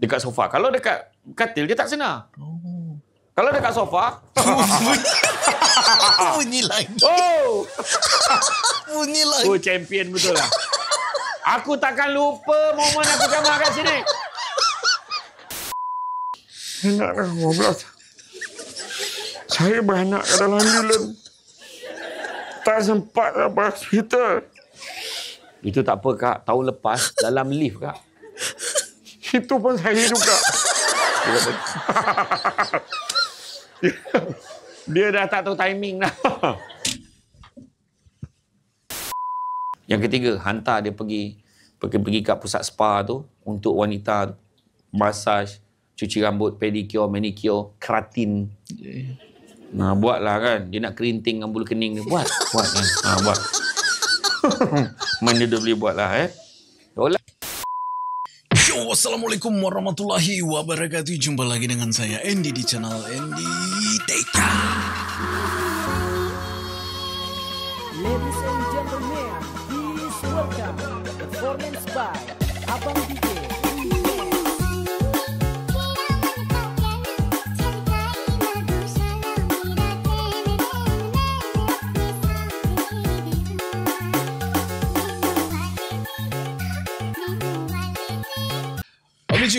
dekat sofa. Kalau dekat katil dia tak senar. Oh. Kalau dekat sofa, bunyi lagi. Oh. bunyi lagi. Oh champion betul lah. Aku takkan lupa momen aku gambar kat sini. Enak lah, 15. Saya beranak ke dalam bilan. Tak sempat lah, Pak. Kita. Itu tak apa, Kak. Tahun lepas, dalam lift, Kak. 힙도 번 살려줄까? 이거는 따도 타이밍 나. Yang ketiga, hantar dia pergi pergi pergi kat pusat spa tu untuk wanita massage, cuci rambut, pedicure, manicure, keratin. Nah, buatlah kan. Dia nak kerinting dengan bulu kening dia. Buat. Buat. Kan? Ha, buat. Hmm, mana dia boleh buatlah eh. wassalamualaikum warahmatullahi wabarakatuh. Jumpa lagi dengan saya Andy di channel Andy TK. Ladies and gentlemen, please welcome performance by Abang Dike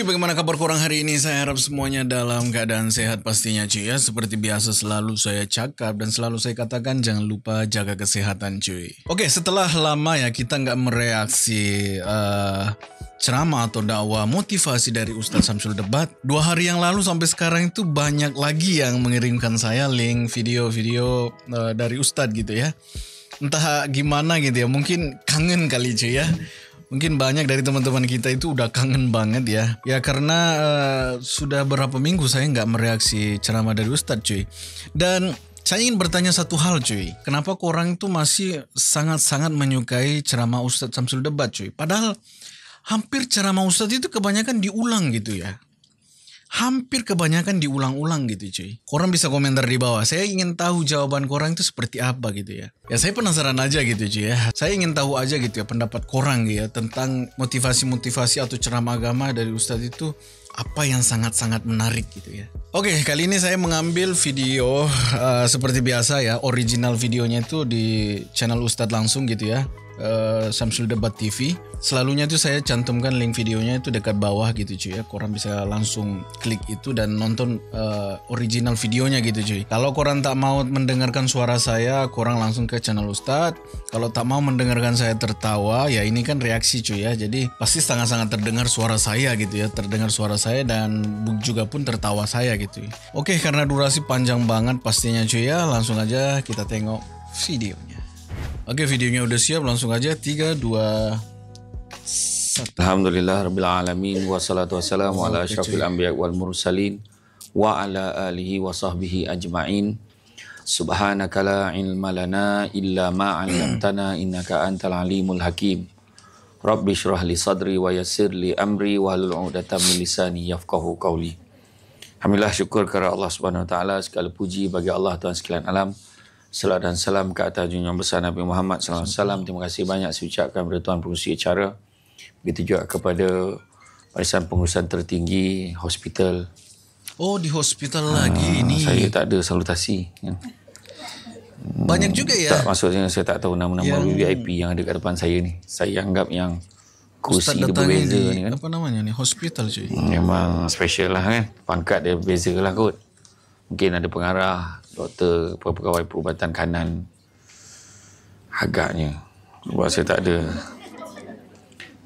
cuy, bagaimana kabar kurang hari ini? Saya harap semuanya dalam keadaan sehat pastinya cuy ya. Seperti biasa selalu saya cakap dan selalu saya katakan jangan lupa jaga kesehatan cuy. Oke, setelah lama ya kita nggak mereaksi uh, ceramah atau dakwah motivasi dari Ustadz Samsul Debat. Dua hari yang lalu sampai sekarang itu banyak lagi yang mengirimkan saya link video-video uh, dari Ustadz gitu ya. Entah gimana gitu ya, mungkin kangen kali cuy ya. Mungkin banyak dari teman-teman kita itu udah kangen banget ya. Ya karena uh, sudah berapa minggu saya nggak mereaksi ceramah dari Ustadz cuy. Dan saya ingin bertanya satu hal cuy. Kenapa orang itu masih sangat-sangat menyukai ceramah Ustadz Samsul Debat cuy. Padahal hampir ceramah Ustadz itu kebanyakan diulang gitu ya hampir kebanyakan diulang-ulang gitu cuy. Korang bisa komentar di bawah. Saya ingin tahu jawaban korang itu seperti apa gitu ya. Ya saya penasaran aja gitu cuy ya. Saya ingin tahu aja gitu ya pendapat korang gitu ya tentang motivasi-motivasi atau ceramah agama dari ustadz itu apa yang sangat-sangat menarik gitu ya. Oke, kali ini saya mengambil video uh, seperti biasa ya, original videonya itu di channel Ustadz langsung gitu ya. Eh, Samsul Debat TV. Selalunya tuh saya cantumkan link videonya itu dekat bawah gitu cuy ya. Korang bisa langsung klik itu dan nonton uh, original videonya gitu cuy. Kalau korang tak mau mendengarkan suara saya, korang langsung ke channel Ustadz. Kalau tak mau mendengarkan saya tertawa, ya ini kan reaksi cuy ya. Jadi pasti sangat-sangat terdengar suara saya gitu ya. Terdengar suara saya dan juga pun tertawa saya gitu ya. Oke karena durasi panjang banget pastinya cuy ya. Langsung aja kita tengok videonya. Okay videonya udah siap langsung aja 3, 2, 1 Alhamdulillah Rabbil Alamin Wassalatu wassalamu ala syafil anbiya wal mursalin Wa ala alihi wa sahbihi ajma'in Subhanaka la ilma lana illa ma'alamtana innaka antal alimul hakim Rabbi syurah li sadri wa yasir li amri wa lul'udata min lisani yafqahu qawli Alhamdulillah syukur kepada Allah Subhanahu Wa Taala segala puji bagi Allah Tuhan sekalian alam. Salah dan salam ke atas junjungan besar Nabi Muhammad SAW. Salam. Terima kasih banyak saya ucapkan kepada Tuan Pengurusi Acara. Begitu juga kepada Barisan Pengurusan Tertinggi, Hospital. Oh, di hospital ha, lagi ini. Ah, saya tak ada salutasi. Ya. Banyak juga ya. Tak maksudnya saya tak tahu nama-nama yang... VIP yang ada kat depan saya ni. Saya anggap yang kursi dia berbeza ni, kan. Apa namanya ni? Hospital je. Hmm, memang special lah kan. Pangkat dia berbeza lah kot. Mungkin ada pengarah doktor pegawai, perubatan kanan agaknya sebab saya tak ada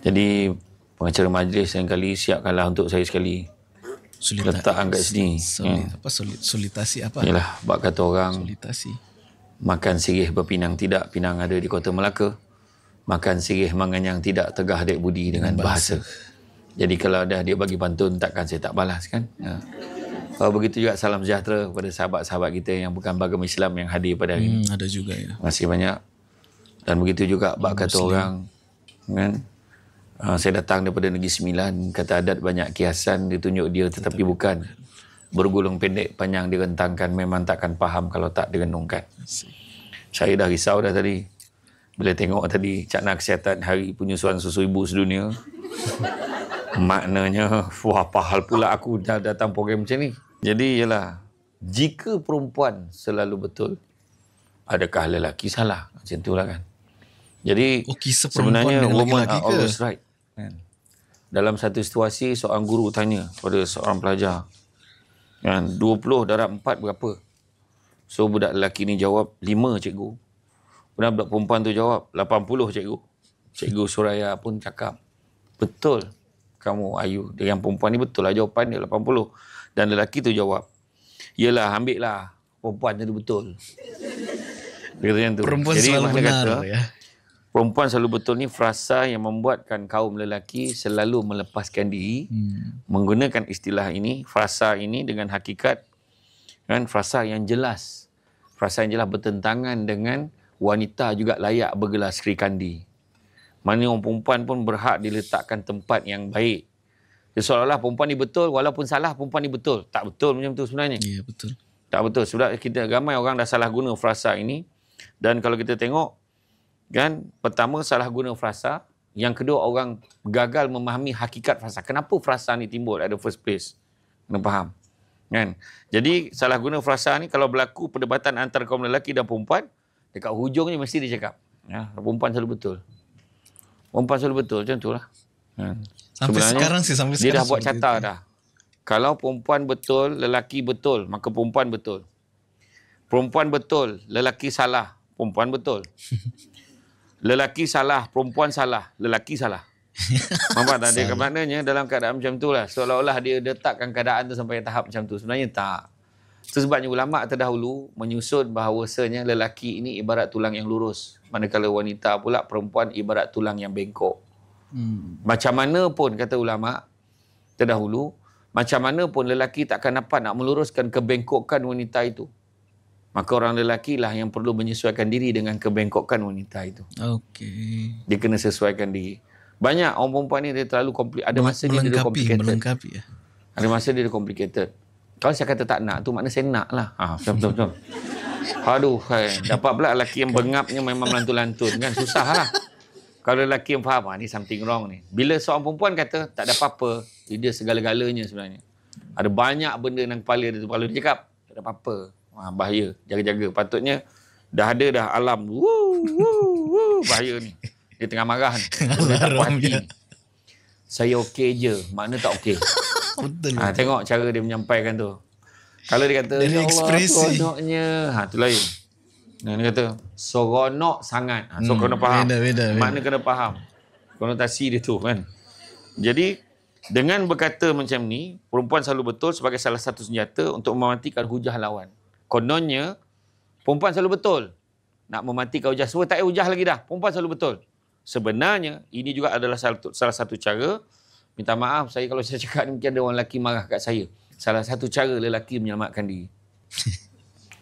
jadi pengacara majlis yang kali siapkanlah untuk saya sekali Sulita- letak angkat sini sulit, hmm. apa sulit, sulitasi apa Yalah, bak kata orang sulitasi makan sirih berpinang tidak pinang ada di kota Melaka makan sirih menganyang tidak tegah dek budi dengan bahasa, bahasa. jadi kalau dah dia bagi pantun takkan saya tak balas kan ya. Oh, begitu juga salam sejahtera kepada sahabat-sahabat kita yang bukan beragama Islam yang hadir pada hari ini. Hmm, ada juga ya. Masih banyak. Dan begitu juga bak kata orang kan. Uh, saya datang daripada negeri Sembilan kata adat banyak kiasan ditunjuk dia tetapi Tentu. bukan bergulung pendek panjang direntangkan memang takkan faham kalau tak direnungkan. Saya dah risau dah tadi. Bila tengok tadi cakna kesihatan hari penyusuan susu ibu sedunia. Maknanya, wah pahal pula aku dah datang program macam ni. Jadi ialah jika perempuan selalu betul, adakah lelaki salah? Macam itulah kan. Jadi okay, oh, sebenarnya woman are always right. Kan? Dalam satu situasi seorang guru tanya kepada seorang pelajar. Kan, 20 darab 4 berapa? So budak lelaki ni jawab 5 cikgu. Kemudian budak perempuan tu jawab 80 cikgu. Cikgu Suraya pun cakap betul kamu Ayu dengan perempuan ni betul lah jawapan dia dan lelaki tu jawab, yelah ambil lah perempuan tadi betul. Dia kata macam tu. Perempuan Jadi, selalu benar. Kata, ya? Perempuan selalu betul ni frasa yang membuatkan kaum lelaki selalu melepaskan diri hmm. menggunakan istilah ini, frasa ini dengan hakikat kan frasa yang jelas. Frasa yang jelas bertentangan dengan wanita juga layak bergelar Sri Kandi. Mana orang perempuan pun berhak diletakkan tempat yang baik dia ya, seolah-olah perempuan ni betul walaupun salah perempuan ni betul. Tak betul macam tu sebenarnya. Ya, betul. Tak betul. Sudah kita ramai orang dah salah guna frasa ini. Dan kalau kita tengok, kan, pertama salah guna frasa. Yang kedua, orang gagal memahami hakikat frasa. Kenapa frasa ni timbul at the first place? Kena faham. Kan? Jadi, salah guna frasa ni kalau berlaku perdebatan antara kaum lelaki dan perempuan, dekat hujung mesti dia cakap. Ya, perempuan selalu betul. Perempuan selalu betul. Macam tu lah. Kan? Sampai Sebenarnya, sekarang sih sampai sekarang. Dia dah buat catat dah. Kalau perempuan betul, lelaki betul, maka perempuan betul. Perempuan betul, lelaki salah, perempuan betul. Lelaki salah, perempuan salah, lelaki salah. Nampak tak? Dia maknanya dalam keadaan macam tu lah. Seolah-olah dia letakkan keadaan tu sampai tahap macam tu. Sebenarnya tak. Itu sebabnya ulama' terdahulu menyusun bahawasanya lelaki ini ibarat tulang yang lurus. Manakala wanita pula perempuan ibarat tulang yang bengkok. Hmm. Macam mana pun kata ulama terdahulu, macam mana pun lelaki takkan dapat nak meluruskan kebengkokan wanita itu. Maka orang lelaki lah yang perlu menyesuaikan diri dengan kebengkokan wanita itu. Okey. Dia kena sesuaikan diri. Banyak orang perempuan ni dia terlalu komplik. Ada masa dia dia complicated. Melengkapi, ya. Ada masa dia complicated. Kalau saya kata tak nak tu makna saya nak lah. Ah, ha, betul betul. Aduh, hai. dapat pula lelaki yang bengapnya memang melantun-lantun kan susah lah kalau lelaki yang faham, ah, ni something wrong ni. Bila seorang perempuan kata, tak ada apa-apa, dia segala-galanya sebenarnya. Ada banyak benda dalam kepala dia tu. Kalau dia cakap, tak ada apa-apa. Ah, bahaya, jaga-jaga. Patutnya, dah ada dah alam. Woo, woo, woo, bahaya ni. Dia tengah marah ni. Dia tak puas hati. Saya okey je. Makna tak okey. Betul. Ah, tengok cara dia menyampaikan tu. Kalau dia kata, Dari ya Allah, kodoknya. Ha, ah, tu lain. Dia kata seronok sangat. Ha, so hmm. kena faham. Beda, beda, beda. Mana kena faham. Konotasi dia tu kan. Jadi dengan berkata macam ni, perempuan selalu betul sebagai salah satu senjata untuk mematikan hujah lawan. Kononnya perempuan selalu betul nak mematikan hujah semua tak ada hujah lagi dah. Perempuan selalu betul. Sebenarnya ini juga adalah salah, salah satu cara minta maaf saya kalau saya cakap ni mungkin ada orang lelaki marah kat saya. Salah satu cara lelaki menyelamatkan diri.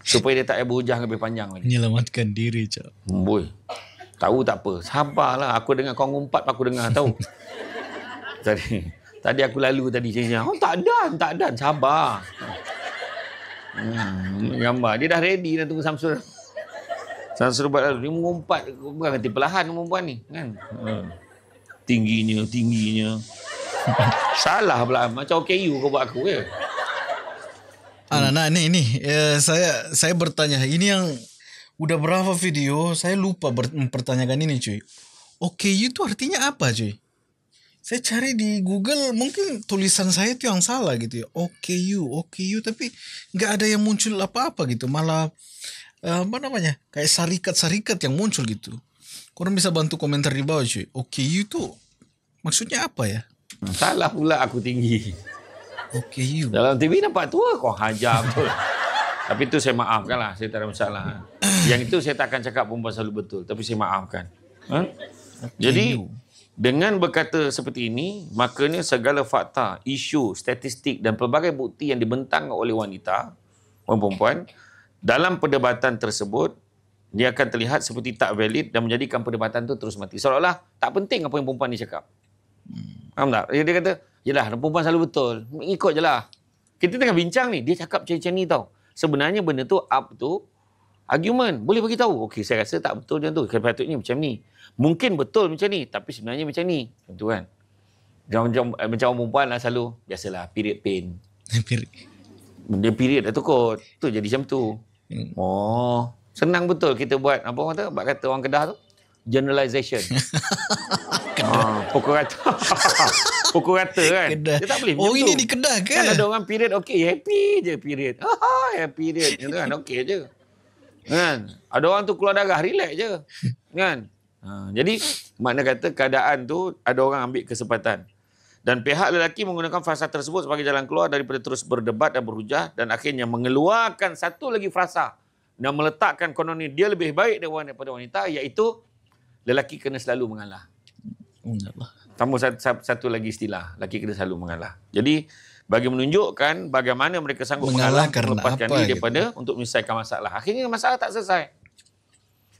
supaya dia tak payah berhujah lebih panjang lagi. Menyelamatkan diri, Cak. Boy. Tahu tak apa. Sabarlah. Aku dengar kau ngumpat, aku dengar. Tahu. tadi. Tadi aku lalu tadi. Cina, oh, tak ada. Tak ada. Sabar. Hmm, gambar. Dia dah ready dah tunggu Samsung. Samsung buat lalu. Dia mengumpat. Bukan kata pelahan perempuan ni. Kan? Hmm. Tingginya, tingginya. Salah pula. Macam OKU kau buat aku ke? Ya? Ah, hmm. nah, nah, ini ini ya, saya saya bertanya ini yang udah berapa video saya lupa mempertanyakan ini cuy. Oke okay, itu artinya apa cuy? Saya cari di Google mungkin tulisan saya itu yang salah gitu ya. Oke okay, you, oke you tapi nggak ada yang muncul apa-apa gitu. Malah eh, apa namanya kayak sarikat-sarikat yang muncul gitu. Kurang bisa bantu komentar di bawah cuy. Oke okay, you tuh maksudnya apa ya? Salah pula aku tinggi. Okay, you. Dalam TV nampak tua kau hajar betul. Tapi itu saya maafkan lah. Saya tak ada masalah. Yang itu saya tak akan cakap perempuan selalu betul. Tapi saya maafkan. Ha? Okay, Jadi, you. dengan berkata seperti ini, makanya segala fakta, isu, statistik dan pelbagai bukti yang dibentang oleh wanita, perempuan-perempuan, dalam perdebatan tersebut, dia akan terlihat seperti tak valid dan menjadikan perdebatan itu terus mati. Seolah-olah tak penting apa yang perempuan ni cakap. Hmm. Faham tak? Dia kata, Yelah, perempuan selalu betul. Ikut je lah. Kita tengah bincang ni, dia cakap macam-macam ni tau. Sebenarnya benda tu up tu argument. Boleh bagi tahu. Okey, saya rasa tak betul macam tu. Kepatutnya kan macam ni. Mungkin betul macam ni, tapi sebenarnya macam ni. Macam tu kan. Jom-jom, eh, macam orang perempuan lah selalu. Biasalah, period pain. Dia period dah tukut. Tu jadi macam tu. Hmm. Oh, senang betul kita buat apa orang kata, buat kata orang Kedah tu. Generalisation. Kedah. Ah, ha, pukul rata. pukul rata kan. Kedah. Dia tak boleh. Oh, ini di kedah ke? Kan ada orang period, okay, happy je period. Ha, happy period. Itu kan, okay je. Kan? Ada orang tu keluar darah, relax je. Kan? Ha, jadi, makna kata keadaan tu, ada orang ambil kesempatan. Dan pihak lelaki menggunakan frasa tersebut sebagai jalan keluar daripada terus berdebat dan berhujah dan akhirnya mengeluarkan satu lagi frasa dan meletakkan kononnya dia lebih baik daripada wanita iaitu lelaki kena selalu mengalah. Tambah satu, satu lagi istilah, lelaki kena selalu mengalah. Jadi bagi menunjukkan bagaimana mereka sanggup mengalah, mengalah melepaskan diri daripada gitu. untuk menyelesaikan masalah. Akhirnya masalah tak selesai.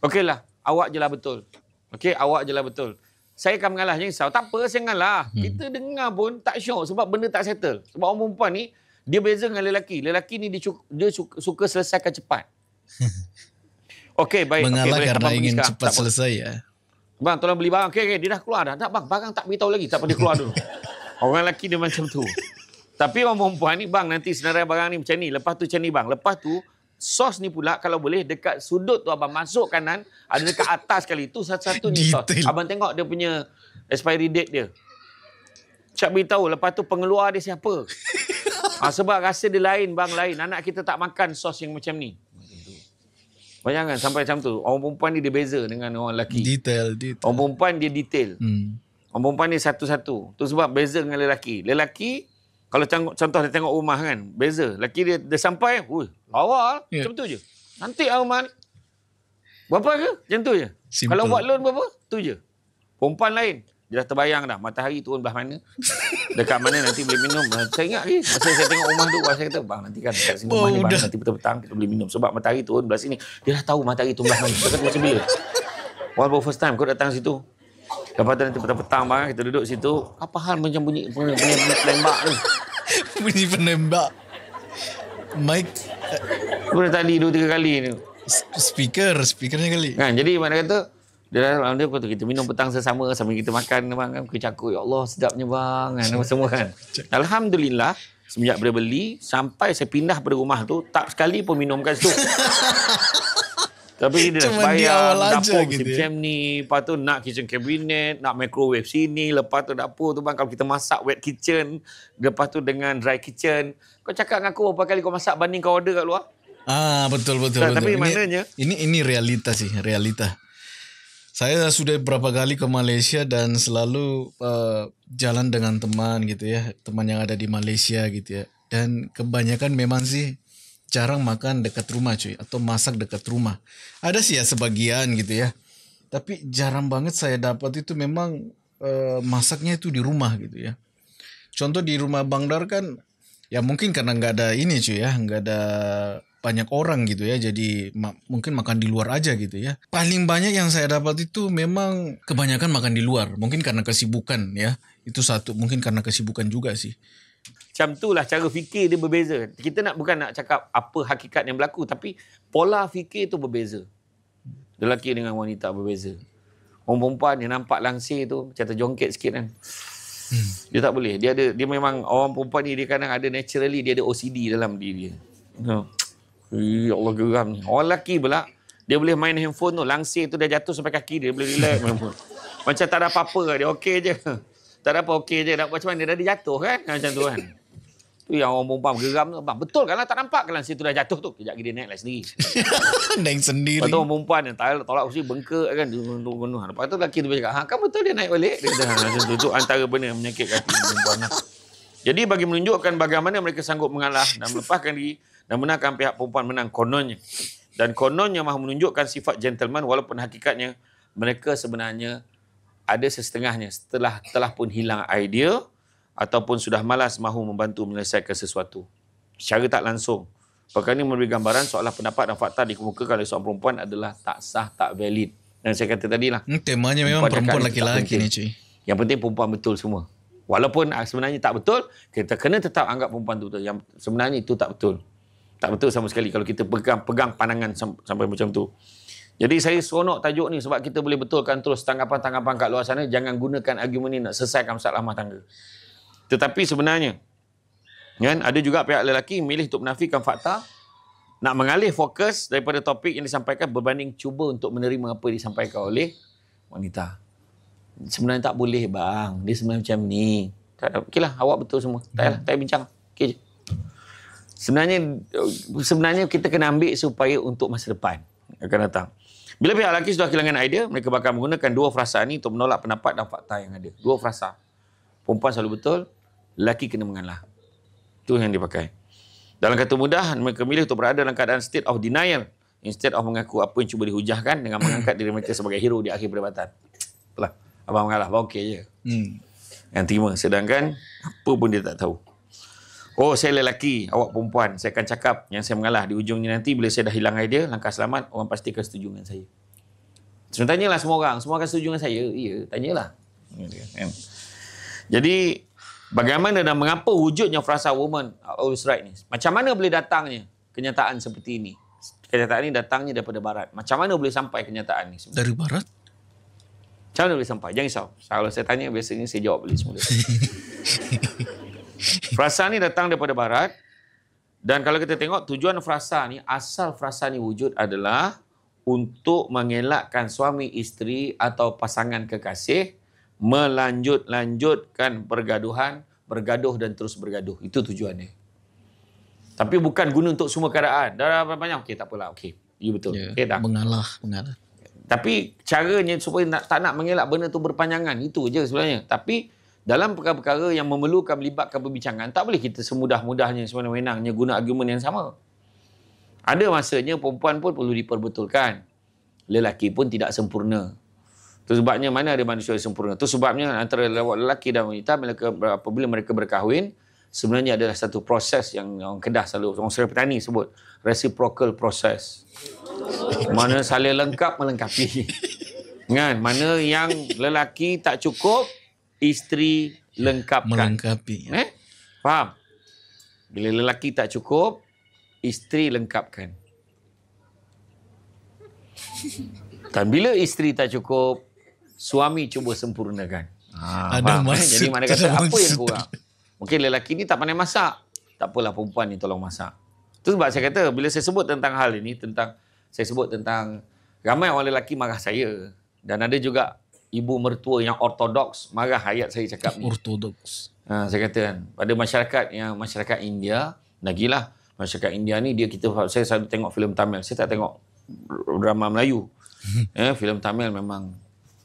Okeylah, awak je lah betul. Okey, awak je lah betul. Saya akan mengalah, jangan risau. Tak apa, saya mengalah. Hmm. Kita dengar pun tak syok sebab benda tak settle. Sebab orang perempuan ni, dia beza dengan lelaki. Lelaki ni dia, cuka, dia suka, suka selesaikan cepat. Okey, baik. Mengalah okay, kerana ingin cepat selesai. Ya. Bang, tolong beli barang. Okey, okay, dia dah keluar dah. Tak, bang. Barang tak beritahu lagi. Tak boleh keluar dulu. Orang lelaki dia macam tu. Tapi orang perempuan ni, bang, nanti senarai barang ni macam ni. Lepas tu macam ni, bang. Lepas tu, sos ni pula kalau boleh dekat sudut tu abang masuk kanan. Ada dekat atas kali tu satu-satu ni sos. Abang tengok dia punya expiry date dia. Cak beritahu. Lepas tu pengeluar dia siapa. Ha, sebab rasa dia lain, bang, lain. Anak kita tak makan sos yang macam ni. Bayangkan sampai macam tu. Orang perempuan ni dia beza dengan orang lelaki. Detail, detail. Orang perempuan dia detail. Hmm. Orang perempuan ni satu-satu. Tu sebab beza dengan lelaki. Lelaki, kalau tengok, contoh dia tengok rumah kan, beza. Lelaki dia, dia sampai, wuih, lawa lah. Ya. Yeah. Macam tu je. Nanti lah rumah ni. Berapa ke? Macam tu je. Simple. Kalau buat loan berapa? Tu je. Perempuan lain. Dia dah terbayang dah matahari turun belah mana. Dekat mana nanti boleh minum. Saya ingat eh, masa saya tengok rumah tu, saya kata, bang nanti kan dekat sini rumah ni, oh, bang, nanti petang-petang kita boleh minum. Sebab matahari turun belah sini. Dia dah tahu matahari turun belah mana. Dia kata macam bila. Walaupun first time kau datang situ. Lepas tu nanti petang-petang bang, kita duduk situ. Apa hal macam bunyi bunyi, bunyi penembak tu? Bunyi penembak. Mike. Eh. Kau dah tadi dua tiga kali ni. Speaker, speakernya kali. Kan, jadi mana kata, dalam dia waktu kita minum petang sesama sambil kita makan bang kan cakap, ya Allah sedapnya bang kan semua, kan alhamdulillah semenjak beli beli sampai saya pindah pada rumah tu tak sekali pun minum tu tapi dia dah bayar dapur gitu ya. ni lepas tu nak kitchen cabinet nak microwave sini lepas tu dapur tu bang kalau kita masak wet kitchen lepas tu dengan dry kitchen kau cakap dengan aku berapa kali kau masak banding kau order kat luar Ah betul betul. Tak, betul. Tapi ini, maknanya ini ini realita sih, realita. saya sudah berapa kali ke Malaysia dan selalu uh, jalan dengan teman gitu ya, teman yang ada di Malaysia gitu ya. Dan kebanyakan memang sih jarang makan dekat rumah cuy atau masak dekat rumah. Ada sih ya sebagian gitu ya. Tapi jarang banget saya dapat itu memang uh, masaknya itu di rumah gitu ya. Contoh di rumah Bang Dar kan ya mungkin karena nggak ada ini cuy ya, nggak ada banyak orang gitu ya jadi ma mungkin makan di luar aja gitu ya paling banyak yang saya dapat itu memang kebanyakan makan di luar mungkin karena kesibukan ya itu satu mungkin karena kesibukan juga sih macam itulah cara fikir dia berbeza kita nak bukan nak cakap apa hakikat yang berlaku tapi pola fikir itu berbeza lelaki dengan wanita berbeza orang perempuan yang nampak langsir itu macam terjongkit sikit kan hmm. dia tak boleh dia ada dia memang orang perempuan ni dia kadang ada naturally dia ada OCD dalam diri dia no. Ya Allah geram ni. Orang lelaki pula dia boleh main handphone tu langsir tu dah jatuh sampai kaki dia, boleh relax Macam tak ada apa-apa kan, dia okey je. Tak ada apa okey je. Nak macam mana dah dia jatuh kan? Macam tu kan. Tu yang orang perempuan geram tu. Bang, betul kan lah tak nampak kan langsir tu dah jatuh tu. Kejap dia naik lah sendiri. naik sendiri. Lepas tu orang perempuan yang tak tolak kursi bengkak kan. Lepas tu lelaki tu cakap, ha, kan betul dia naik balik? Dia kata, ha, macam tu. Tu antara benda yang menyakitkan perempuan lah. Jadi bagi menunjukkan bagaimana mereka sanggup mengalah dan melepaskan diri, dan menangkan pihak perempuan menang kononnya. Dan kononnya mahu menunjukkan sifat gentleman walaupun hakikatnya mereka sebenarnya ada sesetengahnya setelah telah pun hilang idea ataupun sudah malas mahu membantu menyelesaikan sesuatu. Secara tak langsung. Perkara ini memberi gambaran soal pendapat dan fakta dikemukakan oleh seorang perempuan adalah tak sah, tak valid. Dan saya kata tadi lah. Hmm, temanya memang perempuan laki-laki ni cuy. Yang penting perempuan betul semua. Walaupun ah, sebenarnya tak betul, kita kena tetap anggap perempuan itu betul. Yang sebenarnya itu tak betul tak betul sama sekali kalau kita pegang pegang pandangan sampai macam tu. Jadi saya seronok tajuk ni sebab kita boleh betulkan terus tanggapan-tanggapan kat luar sana. Jangan gunakan argument ni nak selesaikan masalah rumah tangga. Tetapi sebenarnya, kan, ada juga pihak lelaki milih untuk menafikan fakta, nak mengalih fokus daripada topik yang disampaikan berbanding cuba untuk menerima apa yang disampaikan oleh wanita. Sebenarnya tak boleh bang. Dia sebenarnya macam ni. lah awak betul semua. Tak payah, hmm. tak bincang. Okey je sebenarnya sebenarnya kita kena ambil supaya untuk masa depan akan datang. Bila pihak lelaki sudah kehilangan idea, mereka bakal menggunakan dua frasa ini untuk menolak pendapat dan fakta yang ada. Dua frasa. Perempuan selalu betul, lelaki kena mengalah. Itu yang dipakai. Dalam kata mudah, mereka memilih untuk berada dalam keadaan state of denial instead of mengaku apa yang cuba dihujahkan dengan mengangkat diri mereka sebagai hero di akhir perdebatan. Itulah. Abang mengalah, abang okey je. Hmm. Yang terima. Sedangkan apa pun dia tak tahu. Oh saya lelaki, awak perempuan. Saya akan cakap yang saya mengalah di ujungnya nanti bila saya dah hilang idea, langkah selamat, orang pasti akan setuju dengan saya. Cuma tanyalah semua orang, semua akan setuju dengan saya. Iya, tanyalah. Kan? Jadi bagaimana dan mengapa wujudnya frasa woman always oh, right ni? Macam mana boleh datangnya kenyataan seperti ini? Kenyataan ini datangnya daripada barat. Macam mana boleh sampai kenyataan ini? Dari barat? Macam mana boleh sampai? Jangan risau. Kalau saya tanya, biasanya saya jawab boleh semula. Frasa ni datang daripada barat. Dan kalau kita tengok tujuan frasa ni, asal frasa ni wujud adalah untuk mengelakkan suami isteri atau pasangan kekasih melanjut-lanjutkan pergaduhan, bergaduh dan terus bergaduh. Itu tujuannya. Tapi bukan guna untuk semua keadaan. Dah berapa banyak? Okey, tak apalah. Okey. You ya, betul. Ya, okay, dah. Mengalah, mengalah. Tapi caranya supaya nak, tak nak mengelak benda tu berpanjangan. Itu je sebenarnya. Tapi dalam perkara-perkara yang memerlukan melibatkan perbincangan, tak boleh kita semudah-mudahnya, semenang-menangnya guna argumen yang sama. Ada masanya perempuan pun perlu diperbetulkan. Lelaki pun tidak sempurna. Itu sebabnya mana ada manusia yang sempurna. Itu sebabnya antara lelaki dan wanita mereka, apabila mereka berkahwin, sebenarnya adalah satu proses yang orang kedah selalu, orang seri petani sebut. Reciprocal process. mana saling lengkap melengkapi. kan? Mana yang lelaki tak cukup, isteri lengkapkan. Melengkapi. Eh? Faham? Bila lelaki tak cukup, isteri lengkapkan. Dan bila isteri tak cukup, suami cuba sempurnakan. Ha, Ada faham, maksud. Eh? Jadi mana kata apa yang kurang? Mungkin lelaki ni tak pandai masak. Tak apalah perempuan ni tolong masak. Itu sebab saya kata, bila saya sebut tentang hal ini, tentang saya sebut tentang ramai orang lelaki marah saya. Dan ada juga ibu mertua yang ortodoks marah ayat saya cakap ni. Ortodoks. Ha, saya kata kan, pada masyarakat yang masyarakat India, lagilah masyarakat India ni dia kita saya selalu tengok filem Tamil. Saya tak tengok drama Melayu. Eh, filem Tamil memang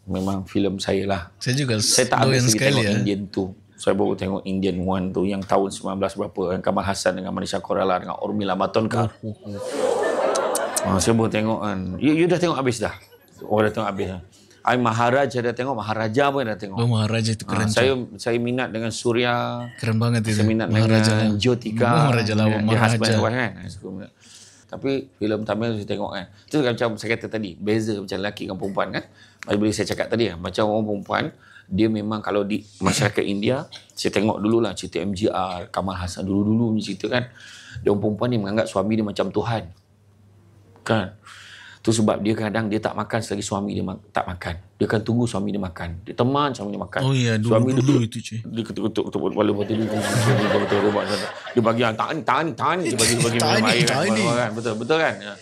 memang filem saya lah. Saya juga saya tak yang sekali tengok ya. Indian tu. Saya baru tengok Indian One tu yang tahun 19 berapa yang eh, Kamal Hassan dengan Manisha Korala dengan Ormila Matondkar. Oh, oh, oh. ah, ha, saya baru tengok kan. You, you dah tengok habis dah. Orang oh, dah tengok habis dah. I Maharaja dah tengok, Maharaja pun dah tengok. Oh, Maharaja itu ah, keren. Ha, saya saya minat dengan Surya. Keren banget itu. Saya minat Maharaja dengan lah. Maharaja lah, Maharaja. Dia husband kan. Tapi filem Tamil saya tengok eh. kan. Itu macam saya kata tadi, beza macam lelaki dengan perempuan kan. Macam boleh saya cakap tadi kan, macam orang perempuan, dia memang kalau di masyarakat India, saya tengok dululah cerita MGR, Kamal Hassan dulu-dulu punya cerita kan. Dia orang perempuan ni menganggap suami dia macam Tuhan. Kan? Itu sebab dia kadang dia tak makan selagi suami dia ma- tak makan. Dia akan tunggu suami dia makan. Dia teman suami dia makan. Oh ya, dulu, suami dulu, dulu itu cik. Dia ketuk-ketuk ketuk walaupun dia dia bagi yang tani tani tani dia bagi dia bagi minum air kan. Betul betul kan? Ya.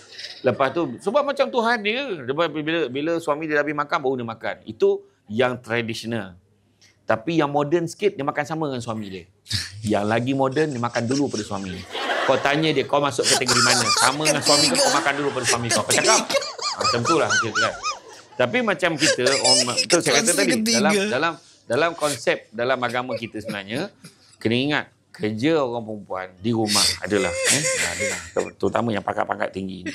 Lepas tu sebab macam tu hadir dia bila bila suami dia dah habis makan baru dia makan. Itu yang tradisional. Tapi yang modern sikit dia makan sama dengan suami dia. Yang lagi modern dia makan dulu pada suami. Kau tanya dia kau masuk kategori mana? Sama dengan suami kau, kau makan dulu pada suami kau. Kau cakap macam tu lah macam kan. Tapi macam kita, orang, betul saya kata tadi, dalam, dalam dalam konsep dalam agama kita sebenarnya, kena ingat kerja orang perempuan di rumah adalah, eh, adalah terutama yang pangkat-pangkat tinggi. Ini.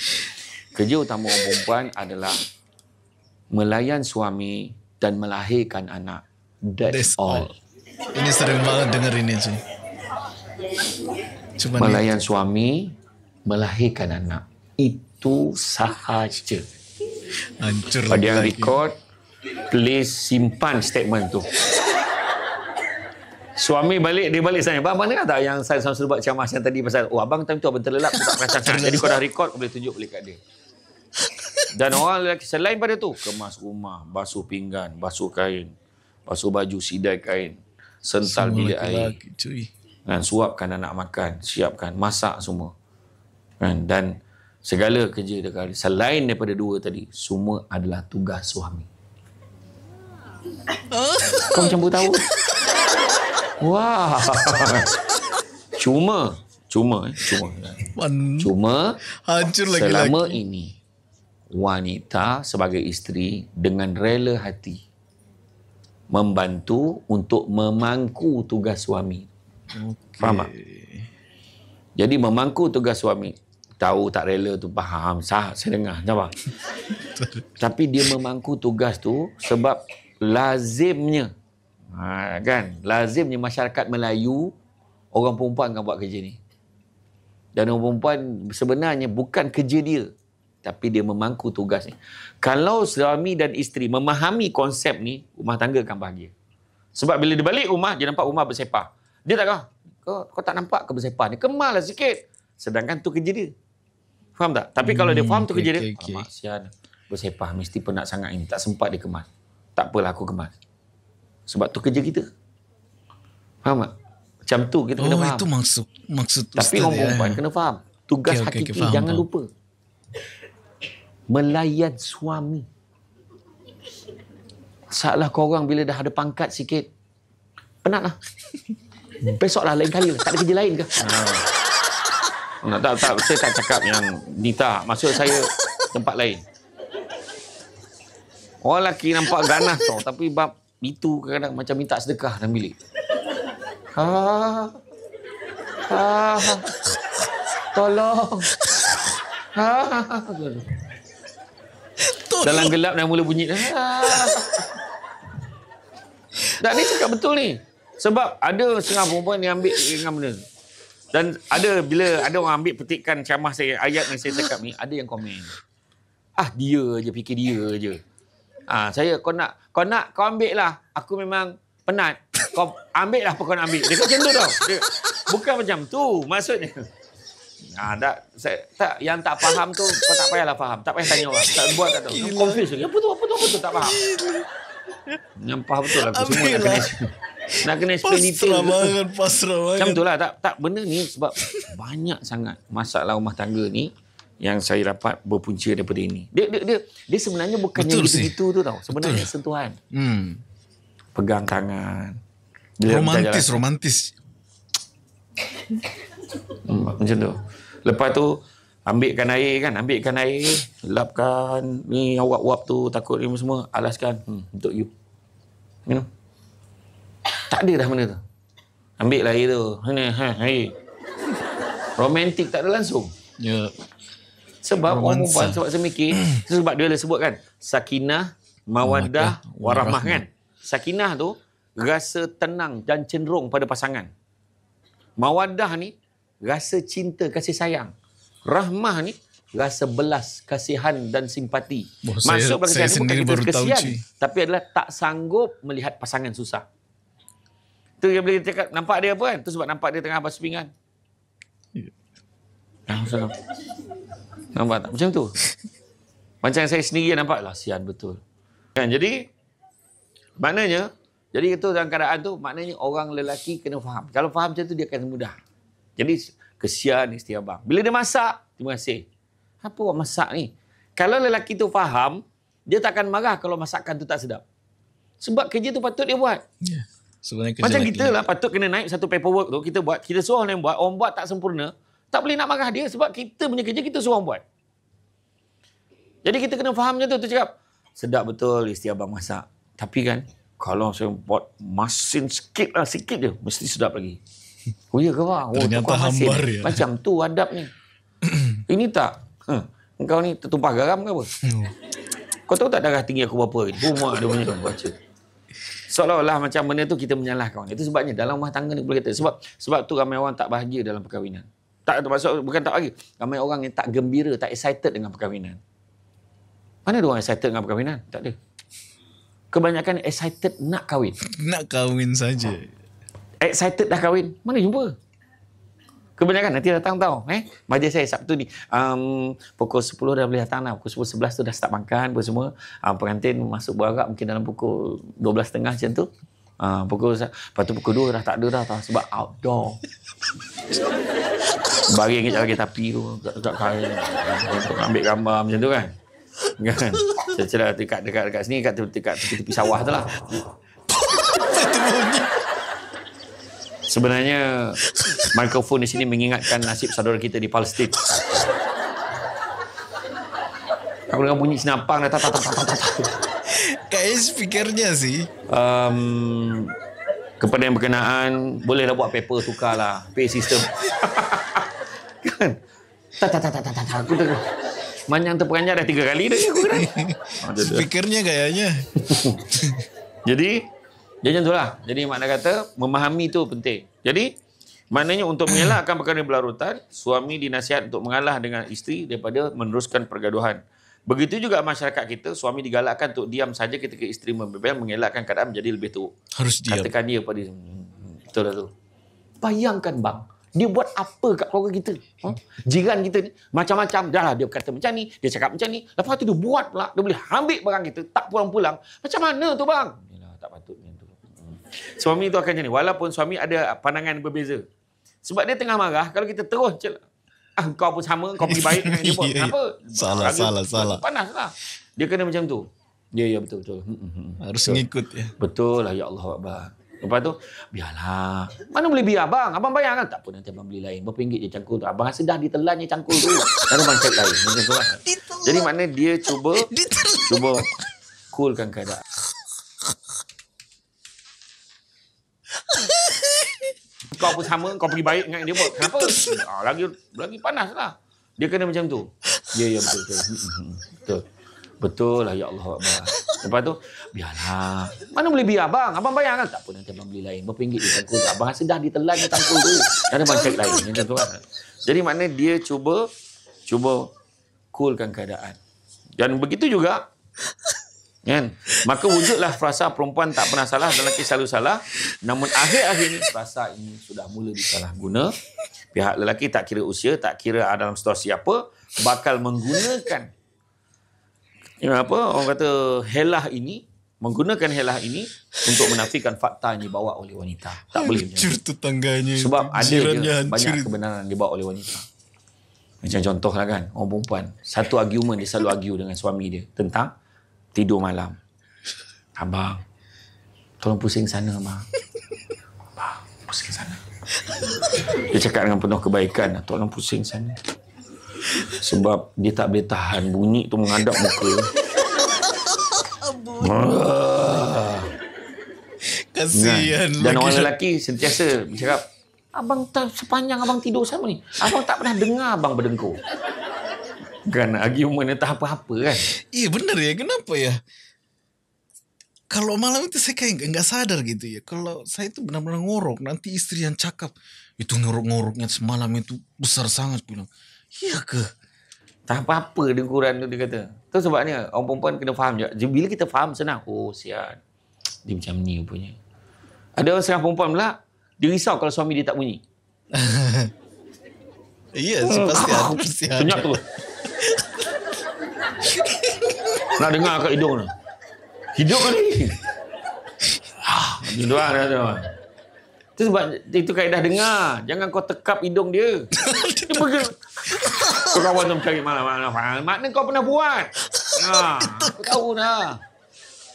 Kerja utama orang perempuan adalah melayan suami dan melahirkan anak. That's, That's all. all. Ini serem banget dengar ini. Cuy. Cuma melayan ini. suami, melahirkan anak. Itu sahaja. Hancur lagi. Dia record, please simpan statement tu. Suami balik, dia balik sana. Abang, mana tak yang saya sama-sama buat ciamas yang tadi pasal, oh abang time tu abang terlelap, tak perasan. Jadi kau dah record, boleh tunjuk balik kat dia. Dan orang lelaki selain pada tu, kemas rumah, basuh pinggan, basuh kain, basuh baju, sidai kain, sental semua bilik air. Cuy. Kan, suapkan anak makan, siapkan, masak semua. Kan, dan Segala kerja dekat selain daripada dua tadi, semua adalah tugas suami. Oh. Kau macam tahu? Wah. Cuma, cuma, eh, cuma. Cuma, hancur lagi selama ini, wanita sebagai isteri dengan rela hati membantu untuk memangku tugas suami. Okay. Faham tak? Jadi memangku tugas suami tahu tak rela tu faham sah saya dengar nampak tapi dia memangku tugas tu sebab lazimnya ha, kan lazimnya masyarakat Melayu orang perempuan akan buat kerja ni dan orang perempuan sebenarnya bukan kerja dia tapi dia memangku tugas ni kalau suami dan isteri memahami konsep ni rumah tangga akan bahagia sebab bila dia balik rumah dia nampak rumah bersepah dia tak kau, kau tak nampak ke bersepah ni kemal sikit sedangkan tu kerja dia Faham tak? Tapi hmm, kalau dia hmm, faham okay, tu kerja okay, dia. Okay. Alamak, sian. Bersepah mesti penat sangat ini. Tak sempat dia kemas. Tak apalah aku kemas. Sebab tu kerja kita. Faham tak? Macam tu kita oh, kena faham. Oh, itu maksud, maksud Tapi orang eh. perempuan ya. kena faham. Tugas okay, hakiki okay, okay, faham, jangan faham. lupa. Melayan suami. Salah korang bila dah ada pangkat sikit. Penat lah. Besok lah lain kali lah. Tak ada kerja lain ke? Ha. Nah, tak, tak, saya tak cakap yang Nita. Maksud saya tempat lain. Orang lelaki nampak ganas tau. Tapi bab itu kadang macam minta sedekah dalam bilik. Ha. Ha. Tolong. Ha. Tolong. Dalam gelap dah mula bunyi. Ha. Tak, ni cakap betul ni. Sebab ada setengah perempuan yang ambil dengan benda dan ada bila ada orang ambil petikan camah saya ayat yang saya cakap ni ada yang komen. Ah dia je fikir dia je. Ah saya kau nak kau nak kau ambil lah. Aku memang penat. Kau ambil lah apa kau nak ambil. Dia macam tu tau. Dia, bukan macam tu maksudnya. Ah tak saya tak yang tak faham tu kau tak payahlah faham. Tak payah tanya orang. Tak buat tak tahu. Confuse. Apa tu apa tu apa tu tak faham. nyampah betul lah, aku semua nak kena. Nak kena explain detail. Pasrah banget, pasrah banget. Macam itulah, tak, tak benda ni sebab banyak sangat masalah rumah tangga ni yang saya dapat berpunca daripada ini. Dia dia dia, dia sebenarnya bukan yang begitu tu tau. Sebenarnya Betul. sentuhan. Hmm. Pegang tangan. Dia romantis, romantis. Hmm, macam tu. Lepas tu, ambilkan air kan. Ambilkan air. Lapkan. Ni uap-uap tu. Takut ni semua. Alaskan. Hmm, untuk you. You know? Tak ada dah benda tu. Ambil lah air tu. Ini, ha, air. Romantik tak ada langsung. Ya. Yeah. Sebab orang perempuan sebab saya mikir, sebab dia ada sebut kan, sakinah, mawadah, warahmah kan. Sakinah tu, rasa tenang dan cenderung pada pasangan. Mawadah ni, rasa cinta, kasih sayang. Rahmah ni, rasa belas, kasihan dan simpati. Oh, Masuk saya, saya sendiri baru tahu, Cik. Tapi adalah tak sanggup melihat pasangan susah. Tu yang boleh cakap nampak dia apa kan? Tu sebab nampak dia tengah basuh pinggan. Ya. Yeah. Nampak tak? Macam tu. Macam saya sendiri yang nampak lah. Sian betul. Kan? Jadi, maknanya, jadi itu dalam keadaan tu, maknanya orang lelaki kena faham. Kalau faham macam tu, dia akan mudah. Jadi, kesian isteri abang. Bila dia masak, terima kasih. Apa awak masak ni? Kalau lelaki tu faham, dia takkan marah kalau masakan tu tak sedap. Sebab kerja tu patut dia buat. Yeah. Sebenarnya Macam kita lah patut kena naik satu paperwork tu, kita buat, kita suruh orang buat, orang buat tak sempurna, tak boleh nak marah dia sebab kita punya kerja kita suruh orang buat. Jadi kita kena faham macam tu, tu cakap, sedap betul isteri abang masak. Tapi kan, kalau saya buat masin sikit lah, sikit je, mesti sedap lagi. Oh ya ke bang? Oh, Ternyata hambar ya. Macam tu adab ni. ini tak? Huh. Engkau ni tertumpah garam ke apa? Kau tahu tak darah tinggi aku berapa? Bumak dia punya. Baca seolah-olah macam benda tu kita menyalahkan itu sebabnya dalam rumah tangga ni boleh kata sebab sebab tu ramai orang tak bahagia dalam perkahwinan tak termasuk bukan tak bahagia ramai orang yang tak gembira tak excited dengan perkahwinan mana ada orang excited dengan perkahwinan tak ada kebanyakan excited nak kahwin nak kahwin saja excited dah kahwin mana jumpa Kebanyakan nanti datang tau. Eh? Majlis saya Sabtu ni. Um, pukul 10 dah boleh datang lah. Pukul 10, 11 tu dah start makan apa semua. Um, pengantin masuk berharap mungkin dalam pukul 12.30 macam tu. Uh, pukul lepas tu pukul 2 dah tak ada dah tau sebab outdoor bagi kita bagi tapi tu tak tak untuk ambil gambar macam tu kan kan secara lah, dekat dekat dekat sini dekat dekat tepi, tepi sawah tu lah sebenarnya mikrofon di sini mengingatkan nasib saudara kita di Palestin. Aku dengar bunyi senapang dah tata tata tata tata. tak. speakernya sih. Um, kepada yang berkenaan, bolehlah buat paper tukarlah. Pay system. kan? tata tata tata tata Aku tengok. Manjang terperanjat dah tiga kali dah. speakernya kayaknya. Jadi, jadi macam itulah. Jadi makna kata, memahami tu penting. Jadi, Maknanya untuk mengelakkan perkara berlarutan, suami dinasihat untuk mengalah dengan isteri daripada meneruskan pergaduhan. Begitu juga masyarakat kita, suami digalakkan untuk diam saja ketika isteri membebel, mengelakkan keadaan menjadi lebih tu. Harus diam. Katakan dia pada dia. Hmm, hmm, betul lah tu. Bayangkan bang, dia buat apa kat keluarga kita? Ha? Jiran kita ni, macam-macam. Dah lah, dia kata macam ni, dia cakap macam ni. Lepas tu dia buat pula, dia boleh ambil barang kita, tak pulang-pulang. Macam mana tu bang? Yalah, tak patutnya tu. Hmm. Suami itu akan jadi Walaupun suami ada pandangan berbeza. Sebab dia tengah marah, kalau kita terus je lah. ah, kau pun sama, kau pergi baik dengan dia pun. Ya, ya. Kenapa? Salah, Lagi, salah, salah. Panas lah. Dia kena macam tu. Ya, ya, betul, betul. Hmm, hmm, hmm. Harus betul. mengikut. Ya. Betul lah, ya Allah, abang. Lepas tu, biarlah. Mana boleh biar, abang? Abang bayar kan? Tak pun nanti abang beli lain. Berapa ringgit je cangkul tu? Abang rasa dah ditelan cangkul tu. Dan abang cek lain. Lah. Jadi mana dia cuba, cuba coolkan keadaan. kau apa sama kau pergi baik dengan dia buat kenapa ah, lagi lagi panas lah dia kena macam tu ya ya betul betul hmm, hmm, hmm. betul, betul lah ya Allah abang. lepas tu biarlah mana boleh biar abang abang bayar kan tak apa nanti abang beli lain berapa ringgit dia tangkul abang rasa dah ditelan dia tangkul tu tak ada macam lain macam tu kan jadi makna dia cuba cuba coolkan keadaan dan begitu juga Kan? Maka wujudlah perasa perempuan tak pernah salah dan lelaki selalu salah. Namun akhir-akhir ini perasa ini sudah mula disalah guna. Pihak lelaki tak kira usia, tak kira dalam situasi apa, bakal menggunakan ya apa orang kata helah ini menggunakan helah ini untuk menafikan fakta yang dibawa oleh wanita. Tak boleh. Hancur tetangganya. Sebab ada banyak kebenaran yang dibawa oleh wanita. Macam contohlah kan, orang perempuan. Satu argument dia selalu argue dengan suami dia tentang tidur malam. Abang, tolong pusing sana, Abang. Abang, pusing sana. Dia cakap dengan penuh kebaikan, tolong pusing sana. Sebab dia tak boleh tahan bunyi tu mengadap muka. Ah. Kasihan. Dan orang lelaki sentiasa bercakap, Abang tak sepanjang abang tidur sama ni. Abang tak pernah dengar abang berdengkur kan argument yang tak apa-apa kan. Iya benar ya kenapa ya? Kalau malam itu saya kayak enggak sadar gitu ya. Kalau saya itu benar-benar ngorok nanti istri yang cakap itu ngorok-ngoroknya semalam itu besar sangat bilang. Iya ke? Tak apa-apa di Quran tu dia kata. Tu sebabnya orang perempuan kena faham je. Bila kita faham senang. Oh sian. Dia macam ni punya. Ada orang serang perempuan pula. Dia risau kalau suami dia tak bunyi. Iya, yes, pasti ada. Senyap tu. Nak dengar kat hidung ni. Hidup ni. Ah, doa dah tu. Itu sebab itu kaedah dengar. Jangan kau tekap hidung dia. Kau kawan tu mencari mana mana. Mana kau pernah buat? Ha, ah, aku dah.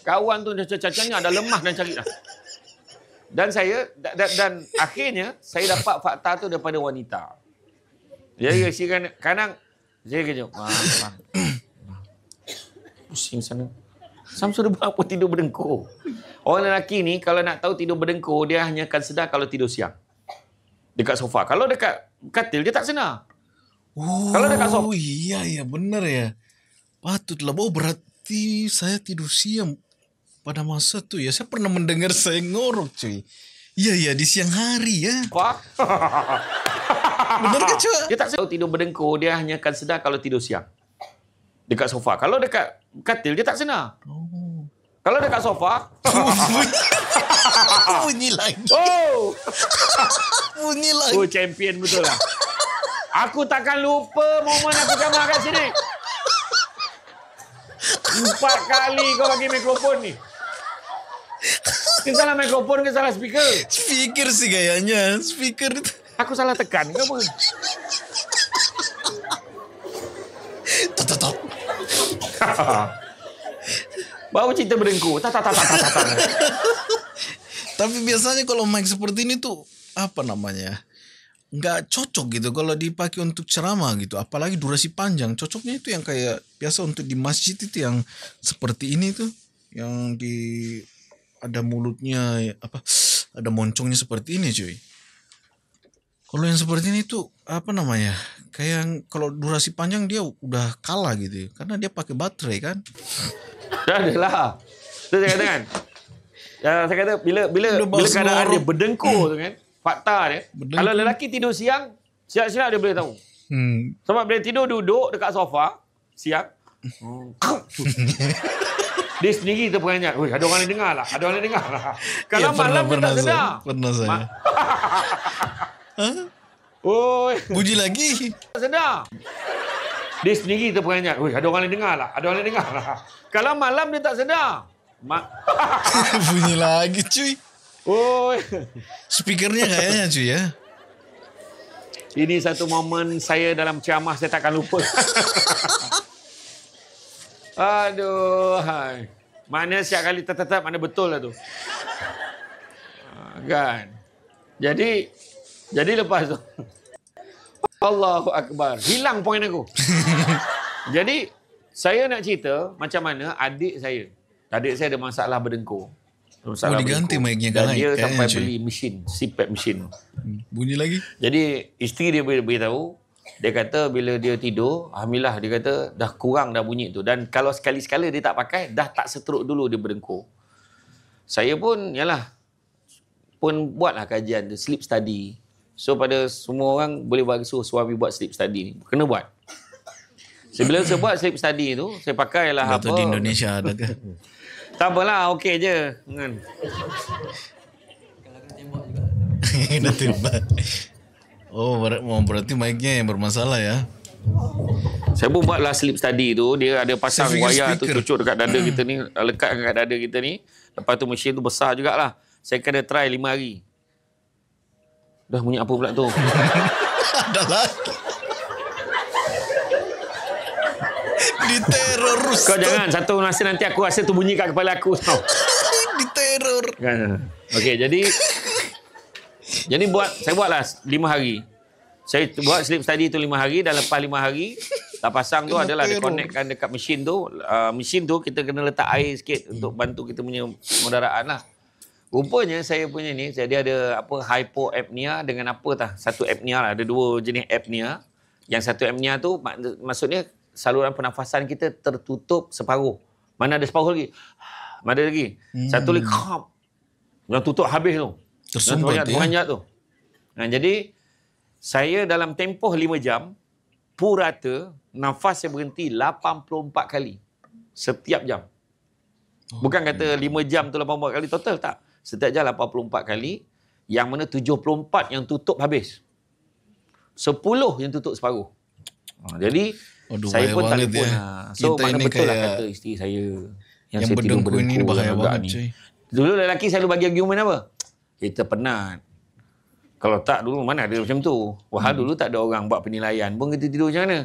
Kawan tu cacanya ada lemah dan cari dah. Dan saya dan, dan akhirnya saya dapat fakta tu daripada wanita. Dia kira kan, kadang saya kejap. Ah, pusing sana. Samsul dia buat apa tidur berdengkur. Orang lelaki ni kalau nak tahu tidur berdengkur, dia hanya akan sedar kalau tidur siang. Dekat sofa. Kalau dekat katil, dia tak senar. Oh, kalau dekat sofa. Oh iya, iya. Benar ya. Patutlah. Oh berarti saya tidur siang pada masa tu ya. Saya pernah mendengar saya ngorok cuy. Iya, iya. Di siang hari ya. Wah. Benar ke cuy? Dia tak tahu tidur berdengkur, dia hanya akan sedar kalau tidur siang dekat sofa. Kalau dekat katil dia tak senar. Oh. Kalau dekat sofa, bunyi lagi. Oh. bunyi lagi. Oh champion betul lah. Aku takkan lupa momen aku jamah kat sini. Empat kali kau bagi mikrofon ni. Kau salah mikrofon ke salah speaker? Speaker sih gayanya. Speaker. Aku salah tekan ke apa? Tuk, tuk, tuk. Bawa cinta berengku. Tata tata tata tak. Tapi biasanya kalau mic seperti ini tuh apa namanya? nggak cocok gitu kalau dipakai untuk ceramah gitu apalagi durasi panjang cocoknya itu yang kayak biasa untuk di masjid itu yang seperti ini tuh yang di ada mulutnya apa ada moncongnya seperti ini cuy kalau yang seperti ini tuh apa namanya? Kayak yang kalau durasi panjang dia udah kalah gitu ya, Karena dia pakai baterai kan. lah itu saya katakan. Ya saya kata bila bila udah bila keadaan dia berdengkur hmm. tu kan. Fakta dia. Berdengkur. Kalau lelaki tidur siang, siap-siap dia boleh tahu. Hmm. Sebab bila tidur duduk dekat sofa siang. Hmm. dia sendiri terperanjat. Oi, ada orang yang dengar lah. Ada orang yang dengar lah. Ya, kalau ya, malam pernah, dia tak sedar. Pernah saya. Oi. Puji lagi. Sedar. Dia sendiri terperanjat. Oi, ada orang lain dengar lah. Ada orang lain dengar lah. Kalau malam dia tak sedar. Mak. Bunyi lagi cuy. Oi. Speakernya kayaknya cuy ya. Ini satu momen saya dalam ceramah saya takkan lupa. Aduh. Hai. Mana siap kali tetap-tetap mana betul lah tu. Ah, kan. Jadi jadi lepas tu. Allahu Akbar. Hilang poin aku. Jadi, saya nak cerita macam mana adik saya. Adik saya ada masalah berdengkur. Masalah oh, diganti mic-nya Dia sampai kan, cuy. beli mesin, CPAP mesin. Bunyi lagi? Jadi, isteri dia boleh beritahu. Dia kata bila dia tidur, Alhamdulillah dia kata dah kurang dah bunyi tu. Dan kalau sekali-sekala dia tak pakai, dah tak seteruk dulu dia berdengkur. Saya pun, yalah, pun buatlah kajian tu, sleep study. So pada semua orang boleh bagi suruh suami buat sleep study ni. Kena buat. Sebelum saya buat sleep study tu, saya pakai lah apa. di Indonesia ada ke? tak apalah, okey je. Kan. Kena tembak juga. Kena tembak. Oh, berarti mic-nya yang bermasalah ya. Saya pun buat lah sleep study tu. Dia ada pasang wayar tu cucuk dekat dada kita ni. Lekat dekat dada kita ni. Lepas tu mesin tu besar jugalah. Saya kena try lima hari. Dah bunyi apa pula tu? Ada lagi. Di teror Kau jangan satu masa nanti aku rasa tu bunyi kat kepala aku tau. Di teror. Kan? Okey, jadi jadi buat saya buatlah lima hari. Saya buat sleep study tu lima hari dan lepas lima hari tak pasang tu kena adalah teror. dikonekkan dekat mesin tu. Uh, mesin tu kita kena letak air sikit hmm. untuk bantu kita punya mudaraan lah. Rupanya saya punya ni, jadi ada apa hypoapnea dengan apa tah? Satu apnea lah, ada dua jenis apnea. Yang satu apnea tu mak, maksudnya saluran pernafasan kita tertutup separuh. Mana ada separuh lagi? Mana ada lagi? Hmm. Satu lagi kap. Yang tutup habis tu. Tersumbat ya. Banyak tu. Nah, jadi saya dalam tempoh 5 jam purata nafas saya berhenti 84 kali setiap jam. Bukan kata 5 jam tu 84 kali total tak. Setiap jam 84 kali. Yang mana 74 yang tutup habis. 10 yang tutup separuh. Ah, jadi Aduh, saya pun tak pun. Ya. Lah. So mana betul lah kata isteri saya. Yang, yang saya berdengkur, berdengkur ini bahaya banget. Dulu lelaki selalu bagi argument apa? Kita penat. Kalau tak dulu mana ada macam tu. Wah hmm. dulu tak ada orang buat penilaian pun kita tidur macam mana.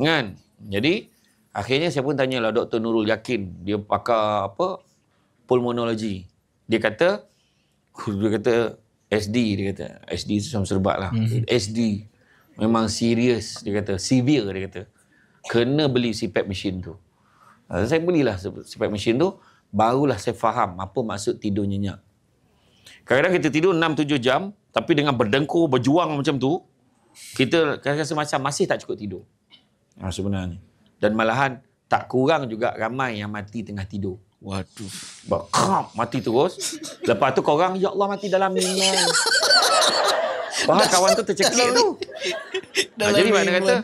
Kan? Jadi akhirnya saya pun tanyalah Dr. Nurul Yakin. Dia pakar apa? Pulmonologi dia kata dia kata SD dia kata SD itu sama serba lah mm-hmm. SD memang serius dia kata severe dia kata kena beli CPAP machine tu uh, saya belilah CPAP machine tu barulah saya faham apa maksud tidur nyenyak kadang-kadang kita tidur 6-7 jam tapi dengan berdengkur berjuang macam tu kita rasa macam masih tak cukup tidur uh, sebenarnya dan malahan tak kurang juga ramai yang mati tengah tidur Waduh. Bakam mati terus. Lepas tu korang ya Allah mati dalam minuman. Bahar kawan tu tercekik tu. Dalam jadi mana kata?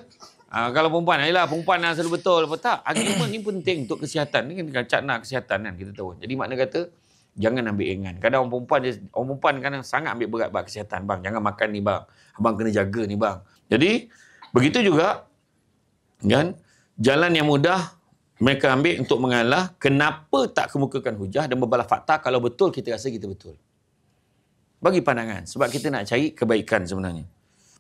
Uh, kalau perempuan, ayolah perempuan yang lah, selalu betul. Lepas tak, agama ni penting untuk kesihatan. Ni kan kacak nak kesihatan kan kita tahu. Jadi makna kata, jangan ambil ingan. Kadang orang perempuan, dia, orang perempuan kadang sangat ambil berat bab kesihatan. Bang, jangan makan ni bang. Abang kena jaga ni bang. Jadi, begitu juga, kan, jalan yang mudah mereka ambil untuk mengalah kenapa tak kemukakan hujah dan berbalah fakta kalau betul kita rasa kita betul bagi pandangan sebab kita nak cari kebaikan sebenarnya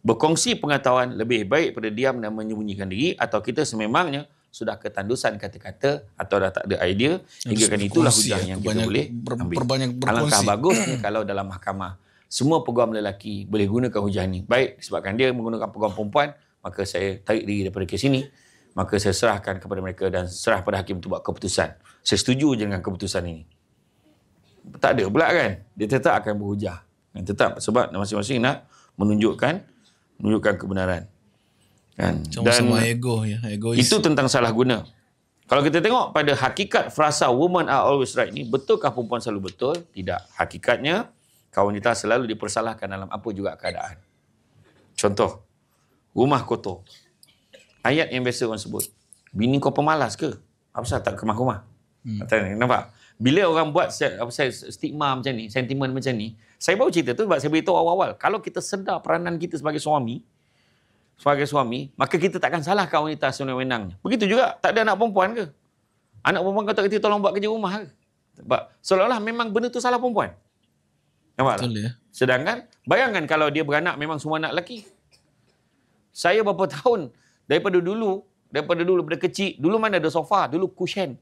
berkongsi pengetahuan lebih baik pada diam dan menyembunyikan diri atau kita sememangnya sudah ketandusan kata-kata atau dah tak ada idea hingga kan itulah hujah ya, yang kita boleh ber, ambil berkongsi alangkah bagus kalau dalam mahkamah semua peguam lelaki boleh gunakan hujah ini baik sebabkan dia menggunakan peguam perempuan maka saya tarik diri daripada kes ini maka saya serahkan kepada mereka dan serah pada hakim untuk buat keputusan. Saya setuju je dengan keputusan ini. Tak ada pula kan? Dia tetap akan berhujah. Dan tetap sebab masing-masing nak menunjukkan menunjukkan kebenaran. Kan? Dan semua ego ya, egois. Itu tentang salah guna. Kalau kita tengok pada hakikat frasa woman are always right ni, betulkah perempuan selalu betul? Tidak. Hakikatnya, kaum wanita selalu dipersalahkan dalam apa juga keadaan. Contoh, rumah kotor. Ayat yang biasa orang sebut. Bini kau pemalas ke? Apa sahaja tak ke rumah-rumah? Hmm. Nampak? Bila orang buat apa saya stigma macam ni, sentimen macam ni, saya baru cerita tu sebab saya beritahu awal-awal. Kalau kita sedar peranan kita sebagai suami, sebagai suami, maka kita takkan salahkan wanita sebenarnya wenangnya. Begitu juga, tak ada anak perempuan ke? Anak perempuan kau tak kata tolong buat kerja rumah ke? Sebab seolah-olah memang benda tu salah perempuan. Nampak Betul, tak? Ya. Sedangkan, bayangkan kalau dia beranak memang semua anak lelaki. Saya berapa tahun, Daripada dulu, daripada dulu, daripada kecil, dulu mana ada sofa? Dulu kushen.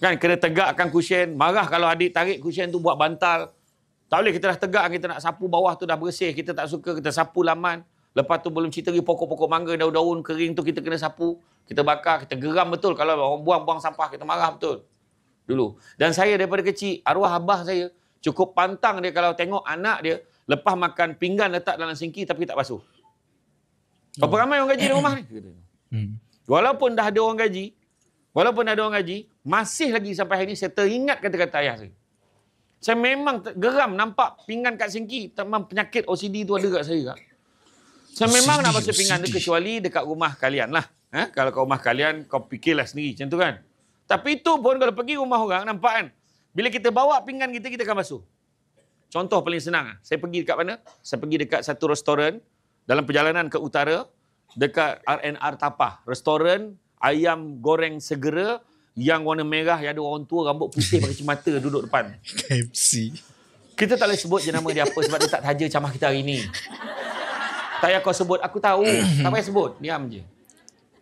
Kan kena tegakkan kushen. Marah kalau adik tarik kushen tu buat bantal. Tak boleh kita dah tegak, kita nak sapu bawah tu dah bersih. Kita tak suka, kita sapu laman. Lepas tu belum cerita pokok-pokok mangga, daun-daun kering tu kita kena sapu. Kita bakar, kita geram betul. Kalau orang buang-buang sampah, kita marah betul. Dulu. Dan saya daripada kecil, arwah abah saya, cukup pantang dia kalau tengok anak dia, lepas makan pinggan letak dalam singki, tapi tak basuh. Berapa ramai orang gaji di rumah ni? Hmm. Walaupun dah ada orang gaji, walaupun dah ada orang gaji, masih lagi sampai hari ni saya teringat kata-kata ayah saya. Saya memang geram nampak pinggan kat Singki teman penyakit OCD tu ada kat saya kak. Saya memang OCD, nak baca pinggan tu kecuali dekat rumah kalian lah. Ha? Kalau kat rumah kalian, kau fikirlah sendiri macam tu kan. Tapi itu pun kalau pergi rumah orang, nampak kan. Bila kita bawa pinggan kita, kita akan basuh. Contoh paling senang. Lah, saya pergi dekat mana? Saya pergi dekat satu restoran dalam perjalanan ke utara dekat RNR Tapah restoran ayam goreng segera yang warna merah yang ada orang tua rambut putih pakai cimata duduk depan KFC kita tak boleh sebut je nama dia apa sebab dia tak taja camah kita hari ni tak payah kau sebut aku tahu tak payah sebut diam je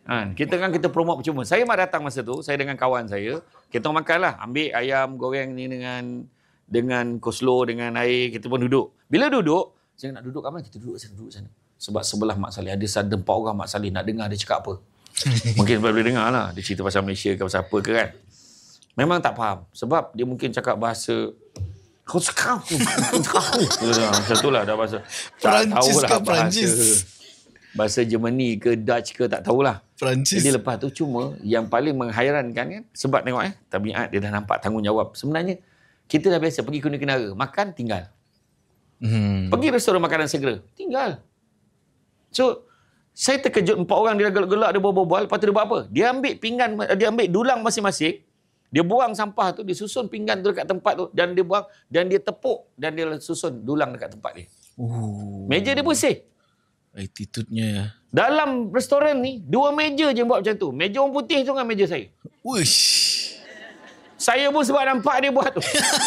ha, kita kan kita promote percuma saya mah datang masa tu saya dengan kawan saya kita makan lah ambil ayam goreng ni dengan dengan koslo dengan air kita pun duduk bila duduk saya nak duduk kat mana kita duduk sana duduk sana sebab sebelah Mak Saleh ada satu empat orang Mak Saleh nak dengar dia cakap apa. mungkin sebab boleh dengar lah. Dia cerita pasal Malaysia ke pasal apa ke kan. Memang tak faham. Sebab dia mungkin cakap bahasa kau sekarang aku tahu. Macam tu lah dah bahasa. Perancis tak tahulah ke lah Perancis. Bahasa, bahasa Germany ke Dutch ke tak tahulah. Perancis. Jadi lepas tu cuma yang paling menghairankan kan. Sebab tengok eh. Tabiat dia dah nampak tanggungjawab. Sebenarnya kita dah biasa pergi kuning kenara. Makan tinggal. Hmm. Pergi restoran makanan segera. Tinggal. So, saya terkejut empat orang dia gelak-gelak dia berbual-bual, lepas tu dia buat apa? Dia ambil pinggan dia ambil dulang masing-masing, dia buang sampah tu, dia susun pinggan tu dekat tempat tu dan dia buang dan dia tepuk dan dia susun dulang dekat tempat dia. Ooh. Meja dia bersih. attitude Dalam restoran ni, dua meja je buat macam tu. Meja orang putih tu dengan meja saya. Wish. Saya pun sebab nampak dia buat tu.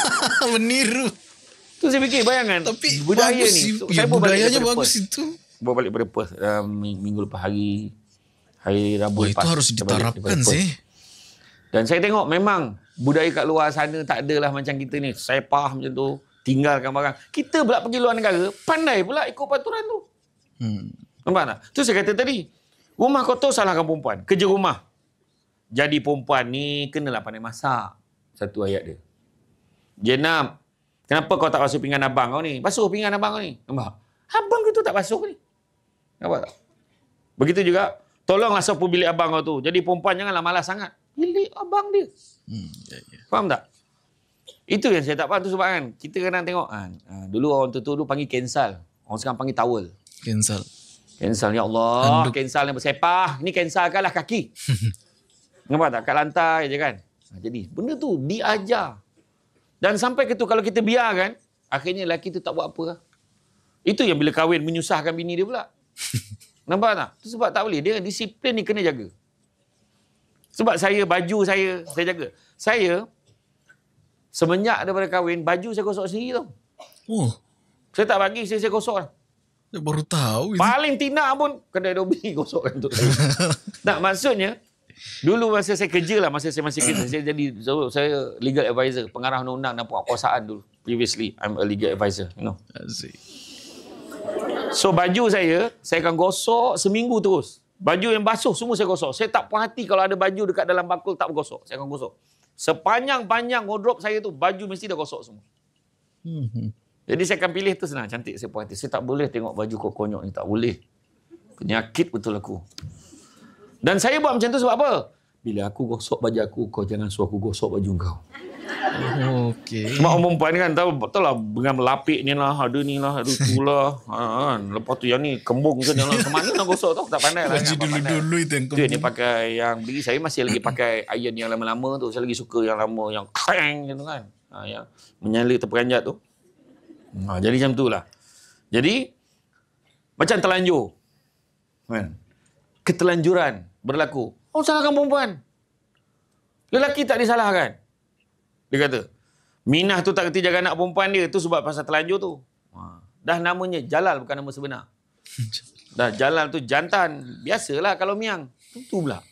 Meniru. Tu saya fikir, bayangan. Tapi budaya ni. Si, saya ya, budayanya bagus itu bawa balik pada Perth uh, minggu lepas hari hari Rabu oh, lepas. Itu harus diterapkan sih. Dan saya tengok memang budaya kat luar sana tak adalah macam kita ni. Sepah macam tu, tinggalkan barang. Kita pula pergi luar negara, pandai pula ikut peraturan tu. Hmm. Nampak tak? Tu saya kata tadi, rumah kotor salahkan perempuan. Kerja rumah. Jadi perempuan ni kenalah pandai masak. Satu ayat dia. Jenam kenapa kau tak basuh pinggan abang kau ni? Basuh pinggan abang kau ni. Nampak? Abang kau tu tak basuh ni. Nampak tak? Begitu juga, tolonglah sopo bilik abang kau tu. Jadi perempuan janganlah malas sangat. Bilik abang dia. Hmm, ya, ya. Faham tak? Itu yang saya tak faham tu sebab kan, kita kadang tengok, ha, ha, dulu orang tu dulu panggil cancel. Orang sekarang panggil towel. Cancel. Cancel, ya Allah. Anduk. Cancel yang bersepah. Ni cancel kan lah kaki. Nampak tak? Kat lantai je kan? Ha, jadi, benda tu diajar. Dan sampai ke tu, kalau kita biarkan, akhirnya lelaki tu tak buat apa lah. Itu yang bila kahwin menyusahkan bini dia pula. Nampak tak? Itu sebab tak boleh. Dia disiplin ni kena jaga. Sebab saya, baju saya, saya jaga. Saya, semenjak daripada kahwin, baju saya gosok sendiri tau. Oh. Saya tak bagi, saya, saya gosok lah. Dia baru tahu. Paling tina pun, kena Adobe gosokkan untuk saya. tak, maksudnya, dulu masa saya kerja lah, masa saya masih kerja, saya jadi so, saya legal advisor, pengarah undang-undang dan perkuasaan dulu. Previously, I'm a legal advisor. You know. Asyik. So baju saya, saya akan gosok seminggu terus. Baju yang basuh semua saya gosok. Saya tak puas hati kalau ada baju dekat dalam bakul tak bergosok. Saya akan gosok. Sepanjang-panjang wardrobe saya tu, baju mesti dah gosok semua. Hmm. Jadi saya akan pilih tu senang. Cantik saya puas hati. Saya tak boleh tengok baju kau konyok ni. Tak boleh. Penyakit betul aku. Dan saya buat macam tu sebab apa? Bila aku gosok baju aku, kau jangan suruh aku gosok baju kau. Okey. Mak umum puan kan tahu betul lah dengan melapik ni lah, ada ni lah, ada tu lah. Ha, kan. lepas tu yang ni kembung ke dalam ke mana nak gosok tu tak pandai lah. Baju dulu-dulu itu yang kembung. Dia pakai yang beli saya masih lagi pakai iron yang lama-lama tu. Saya lagi suka yang lama yang kreng gitu kan. Ha, yang menyala terperanjat tu. Ha, jadi macam tu lah. Jadi macam terlanjur. Kan? Ketelanjuran berlaku. Oh salah kan perempuan. Lelaki tak disalahkan. Dia kata, Minah tu tak kerti jaga anak perempuan dia. Itu sebab pasal telanjur tu. Dah namanya Jalal bukan nama sebenar. Dah Jalal tu jantan. Biasalah kalau miang. Tentu pula.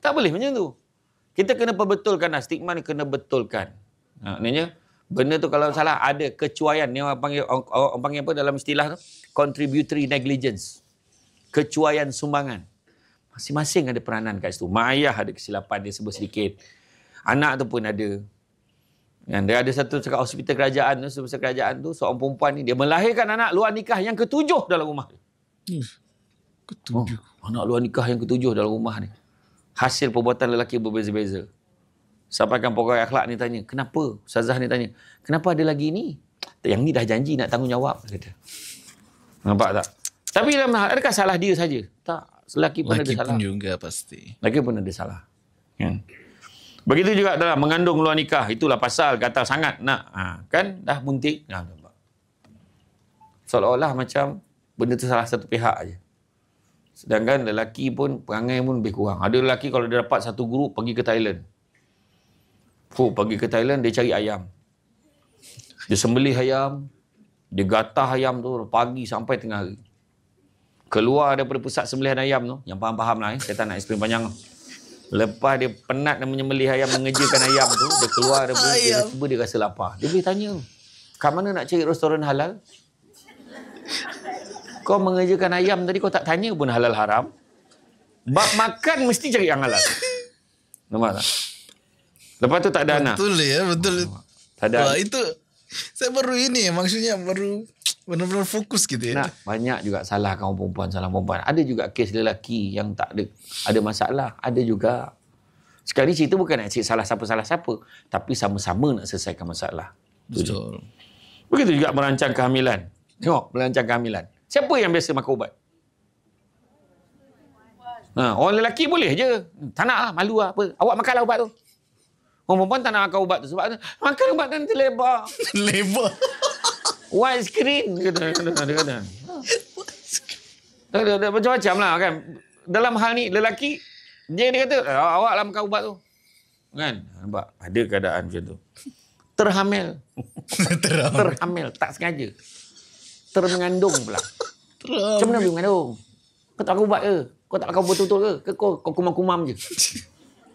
Tak boleh macam tu. Kita kena perbetulkan lah. Stigma ni kena betulkan. Ha. Maksudnya, benda tu kalau salah ada kecuaian. Ni orang panggil, orang, panggil apa dalam istilah tu? Contributory negligence. Kecuaian sumbangan. Masing-masing ada peranan kat situ. Mak ayah ada kesilapan dia sebut sedikit. Anak tu pun ada. Dan dia ada satu cakap hospital kerajaan tu, sebesar kerajaan tu, seorang perempuan ni, dia melahirkan anak luar nikah yang ketujuh dalam rumah. Oh, ketujuh? Oh, anak luar nikah yang ketujuh dalam rumah ni. Hasil perbuatan lelaki berbeza-beza. Sampaikan pokok akhlak ni tanya, kenapa? Sazah ni tanya, kenapa ada lagi ni? Yang ni dah janji nak tanggungjawab. Kata. Nampak tak? Tapi dalam hal, adakah salah dia saja? Tak. Lelaki pun Laki ada pun salah. Lelaki pun juga pasti. Lelaki pun ada salah. Kan? Hmm. Begitu juga dalam mengandung luar nikah. Itulah pasal kata sangat nak. Ha, kan dah muntik. Ha, nah, Seolah-olah macam benda tu salah satu pihak aja. Sedangkan lelaki pun perangai pun lebih kurang. Ada lelaki kalau dia dapat satu guru pergi ke Thailand. Fuh, pergi ke Thailand dia cari ayam. Dia sembelih ayam. Dia gatah ayam tu pagi sampai tengah hari. Keluar daripada pusat sembelihan ayam tu. Yang faham-faham lah eh. Saya tak nak explain panjang. Lepas dia penat dan menyembelih ayam, mengejarkan ayam tu, dia keluar, dia pergi, dia cuba, dia rasa lapar. Dia boleh tanya, kat mana nak cari restoran halal? Kau mengejarkan ayam tadi, kau tak tanya pun halal haram. Bab makan mesti cari yang halal. Nampak tak? Lepas tu tak ada betul anak. Betul ya, betul. Oh, tak ada Wah, itu saya baru ini maksudnya baru benar-benar fokus gitu ya. Nak, banyak juga salah kaum perempuan, salah perempuan. Ada juga kes lelaki yang tak ada, ada masalah. Ada juga. Sekali cerita bukan nak cerita salah siapa, salah siapa. Tapi sama-sama nak selesaikan masalah. Betul. Begitu juga merancang kehamilan. Tengok, merancang kehamilan. Siapa yang biasa makan ubat? Ha, orang lelaki boleh je. Tak nak lah, malu lah. Apa. Awak makanlah ubat tu. Orang perempuan tak nak makan ubat tu. Sebab makan ubat nanti lebar. lebar. White screen, kena, kena. kena. Tak ada, macam-macam lah kan. Dalam hal ni, lelaki, dia, dia kata, ah, awak lah makan ubat tu. Kan? Nampak? Ada keadaan macam tu. Terhamil. Terhamil. Terhamil. Tak sengaja. Termengandung pula. Terhamil. Macam mana boleh mengandung? Kau tak pakai ubat ke? Kau tak pakai ubat betul ke? Kau, kau kumam-kumam je.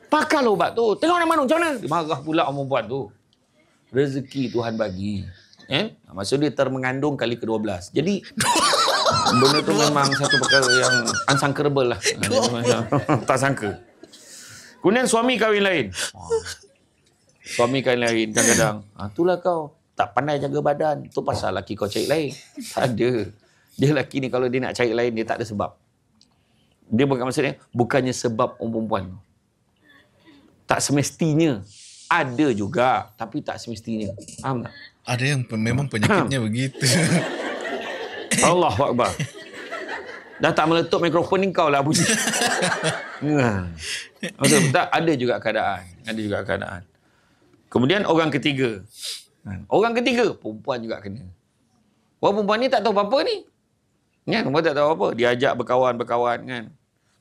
Pakai lah ubat tu. Tengok nama mana Macam mana? Dia marah pula orang buat tu. Rezeki Tuhan bagi. Eh? Ah, maksud dia termengandung kali ke-12. Jadi benda tu memang satu perkara yang unsankerable lah. tak sangka. Kemudian suami kahwin lain. Suami kahwin lain kadang-kadang. Ha, itulah kau. Tak pandai jaga badan. Tu pasal laki kau cari lain. Tak ada. Dia laki ni kalau dia nak cari lain, dia tak ada sebab. Dia bukan maksudnya, bukannya sebab orang perempuan. Tak semestinya. Ada juga, tapi tak semestinya. Faham tak? Ada yang memang penyakitnya begitu. Allah Akbar. Dah tak meletup mikrofon ni kau lah bunyi. Maksud, tak, ada juga keadaan. Ada juga keadaan. Kemudian orang ketiga. Orang ketiga, perempuan juga kena. Orang perempuan ni tak tahu apa-apa ni. Ya, perempuan tak tahu apa. Dia ajak berkawan-berkawan kan.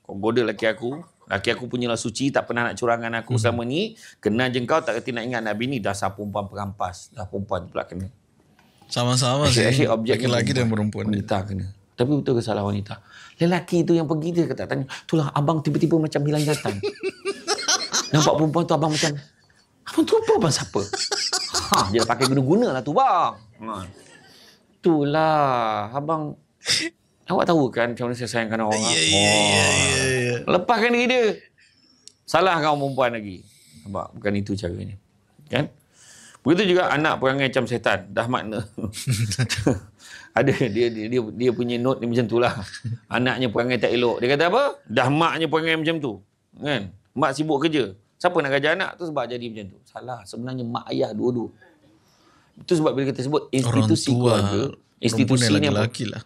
Kau goda lelaki aku. Laki aku punya punyalah suci, tak pernah nak curangan aku hmm. selama ni. Kenal je kau, tak kerti nak ingat nak bini. sapu perempuan perampas. Dah perempuan pula kena. Sama-sama sih. Asyik objek lelaki dan perempuan. Wanita kena. Tapi betul ke salah wanita? Lelaki itu yang pergi dia kata, tanya, itulah abang tiba-tiba macam hilang jatan. Nampak perempuan tu abang macam, abang tu apa abang siapa? Ha, dia pakai guna-guna lah tu bang. Ha. Itulah, abang Awak tahu kan macam mana saya sayangkan orang? Ya, yeah, ya, ya, ya, yeah, Yeah, yeah. Lepaskan diri dia. Salah kau perempuan lagi. Nampak? Bukan itu caranya. Kan? Begitu juga anak perangai macam setan. Dah makna. Ada dia, dia dia dia punya note ni macam itulah. Anaknya perangai tak elok. Dia kata apa? Dah maknya perangai macam tu. Kan? Mak sibuk kerja. Siapa nak gajah anak tu sebab jadi macam tu. Salah. Sebenarnya mak ayah dua-dua. Itu sebab bila kita sebut institusi keluarga, institusi ni lelaki lah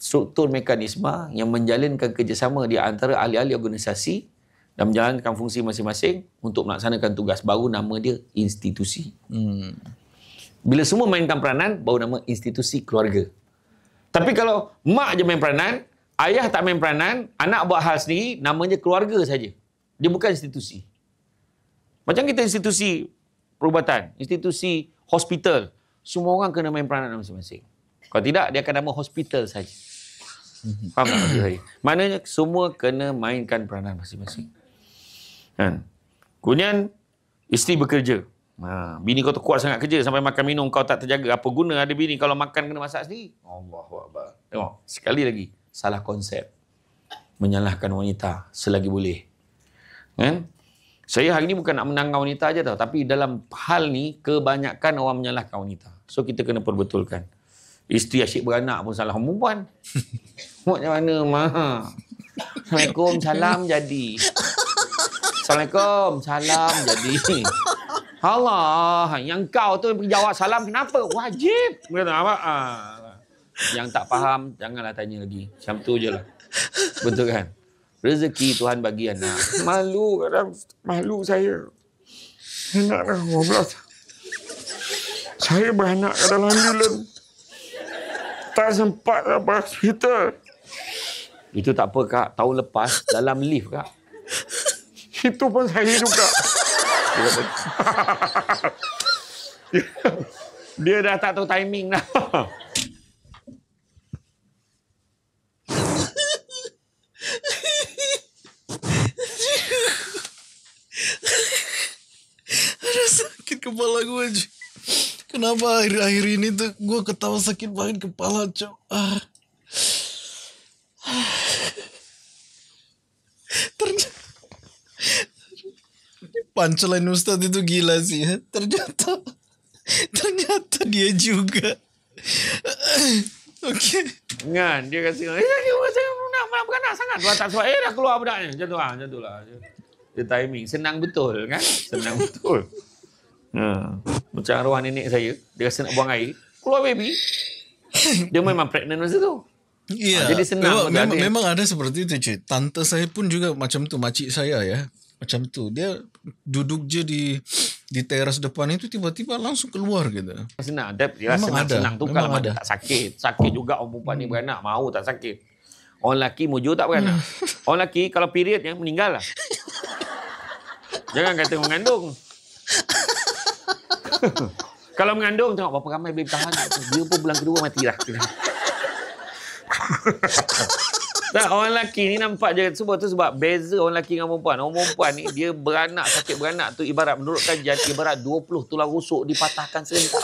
struktur mekanisme yang menjalinkan kerjasama di antara ahli-ahli organisasi dan menjalankan fungsi masing-masing untuk melaksanakan tugas baru nama dia institusi. Hmm. Bila semua mainkan peranan baru nama institusi keluarga. Tapi kalau mak je main peranan, ayah tak main peranan, anak buat hal sendiri namanya keluarga saja. Dia bukan institusi. Macam kita institusi perubatan, institusi hospital, semua orang kena main peranan masing-masing. Kalau tidak, dia akan nama hospital saja. Mhm. Faham tak maksud Maknanya semua kena mainkan peranan masing-masing. Kan? Kemudian, isteri bekerja. Ha, bini kau tu kuat sangat kerja sampai makan minum kau tak terjaga. Apa guna ada bini kalau makan kena masak sendiri? Allah Akbar. Tengok, sekali lagi. Salah konsep. Menyalahkan wanita selagi boleh. Kan? Saya hari ini bukan nak menangkan wanita aja tau. Tapi dalam hal ni, kebanyakan orang menyalahkan wanita. So, kita kena perbetulkan. Isteri asyik beranak pun salah perempuan. Macam mana, Ma? Assalamualaikum, salam jadi. Assalamualaikum, salam jadi. Allah, yang kau tu pergi jawab salam kenapa? Wajib. Ah. Yang tak faham, janganlah tanya lagi. Macam tu je lah. Betul kan? Rezeki Tuhan bagi anak. Malu, kadang malu saya. Anak dah 12. Saya beranak kadang-kadang kita sempat lah apa kita. Itu tak apa kak. Tahun lepas dalam lift kak. Itu pun saya juga. Dia, dah tak tahu timing dah. Rasa sakit kepala gue, Cik. Kenapa akhir-akhir ini tuh gue ketawa sakit banget kepala cok. Ah. Ternyata punchline Ustad itu gila sih ya. Ternyata ternyata dia juga. Oke. Okay. Ngan dia kasih. Iya, bukan sangat dua tak eh dah keluar budaknya. Jatuh lah, jatuh lah. Dia timing senang betul kan? Senang betul. Ha. Macam arwah nenek saya, dia rasa nak buang air, keluar baby. Dia memang pregnant masa tu. Ya. Ha, jadi senang. Memang, memang, memang ada seperti itu, Cik. Tante saya pun juga macam tu, makcik saya ya. Macam tu. Dia duduk je di di teras depan itu tiba-tiba langsung keluar gitu. Senang. Dia, rasa senang, ada. senang tu kalau ada. tak sakit. Sakit juga orang perempuan hmm. ni beranak. Mau tak sakit. Orang lelaki mujur tak beranak. Hmm. Orang lelaki kalau period yang meninggal lah. Jangan kata mengandung. Kalau mengandung tengok berapa ramai boleh bertahan. Dia pun bulan kedua mati lah. tak, orang lelaki ni nampak je semua tu sebab beza orang lelaki dengan perempuan. Orang perempuan ni dia beranak sakit beranak tu ibarat menurut jan ibarat 20 tulang rusuk dipatahkan serentak.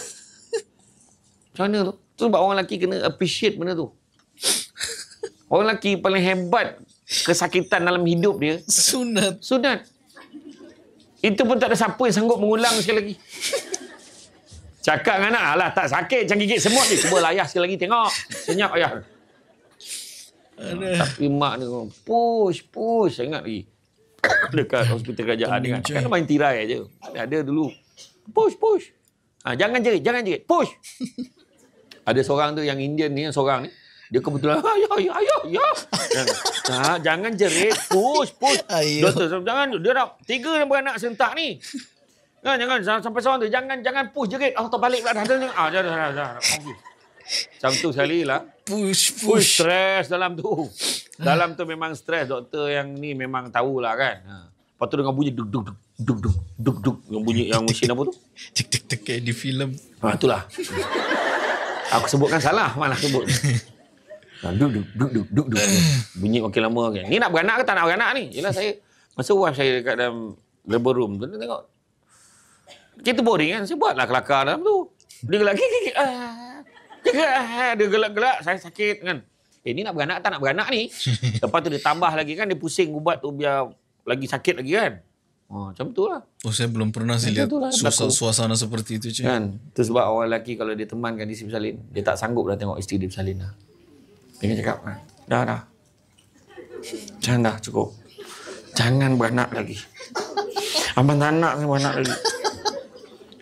Macam mana tu? Tu sebab orang lelaki kena appreciate benda tu. Orang lelaki paling hebat kesakitan dalam hidup dia. Sunat. Sunat. Itu pun tak ada siapa yang sanggup mengulang sekali lagi. Cakap dengan anak alah tak sakit macam gigit semut ni. Cuba layah sekali lagi tengok. Senyap ayah. Ha, tapi mak ni push, push. Saya ingat lagi. Dekat hospital kerajaan dengan kan, kan main tirai aja. Ada, dulu. Push, push. Ha, jangan jerit, jangan jerit. Push. ada seorang tu yang Indian ni, yang seorang ni. Dia kebetulan, ayo, ayo, ayo, ayo. Nah, ah, jangan jerit, push, push. Ayo. Doktor, jangan. Dia nak tiga yang beranak sentak ni. Kan, jangan jangan sampai seorang tu jangan jangan push jerit. Oh balik pula dah. Ah dah dah dah. dah. Macam tu sekali lah. Push, push. Push stress dalam tu. Dalam tu memang stress. Doktor yang ni memang tahu lah kan. Ha. Lepas tu dengan bunyi duk-duk-duk. Duk-duk. Duk-duk. Yang bunyi yang mesin apa tu? Tik-tik-tik kayak di film. Ha, itulah. Aku sebutkan salah. Malah sebut. Duk-duk-duk-duk-duk. Ha, bunyi makin lama. Kan. Ni nak beranak ke tak nak beranak ni? Yelah saya. Masa wife saya dekat dalam labor room tu. Dia tengok. Cerita boring kan? Saya buatlah kelakar dalam tu. Dia gelak, ah. Dia gelak, ah. gelak, Saya sakit kan. Eh, ni nak beranak tak nak beranak ni? Lepas tu dia tambah lagi kan, dia pusing ubat tu biar lagi sakit lagi kan. Oh, macam tu lah. Oh, saya belum pernah sih lihat susah, suasana seperti itu, cik. Kan? Itu sebab orang lelaki kalau dia temankan isteri salin dia tak sanggup dah tengok isteri dia bersalin lah. Dia cakap, kan? dah, dah. Jangan dah, cukup. Jangan beranak lagi. Abang tak nak beranak lagi.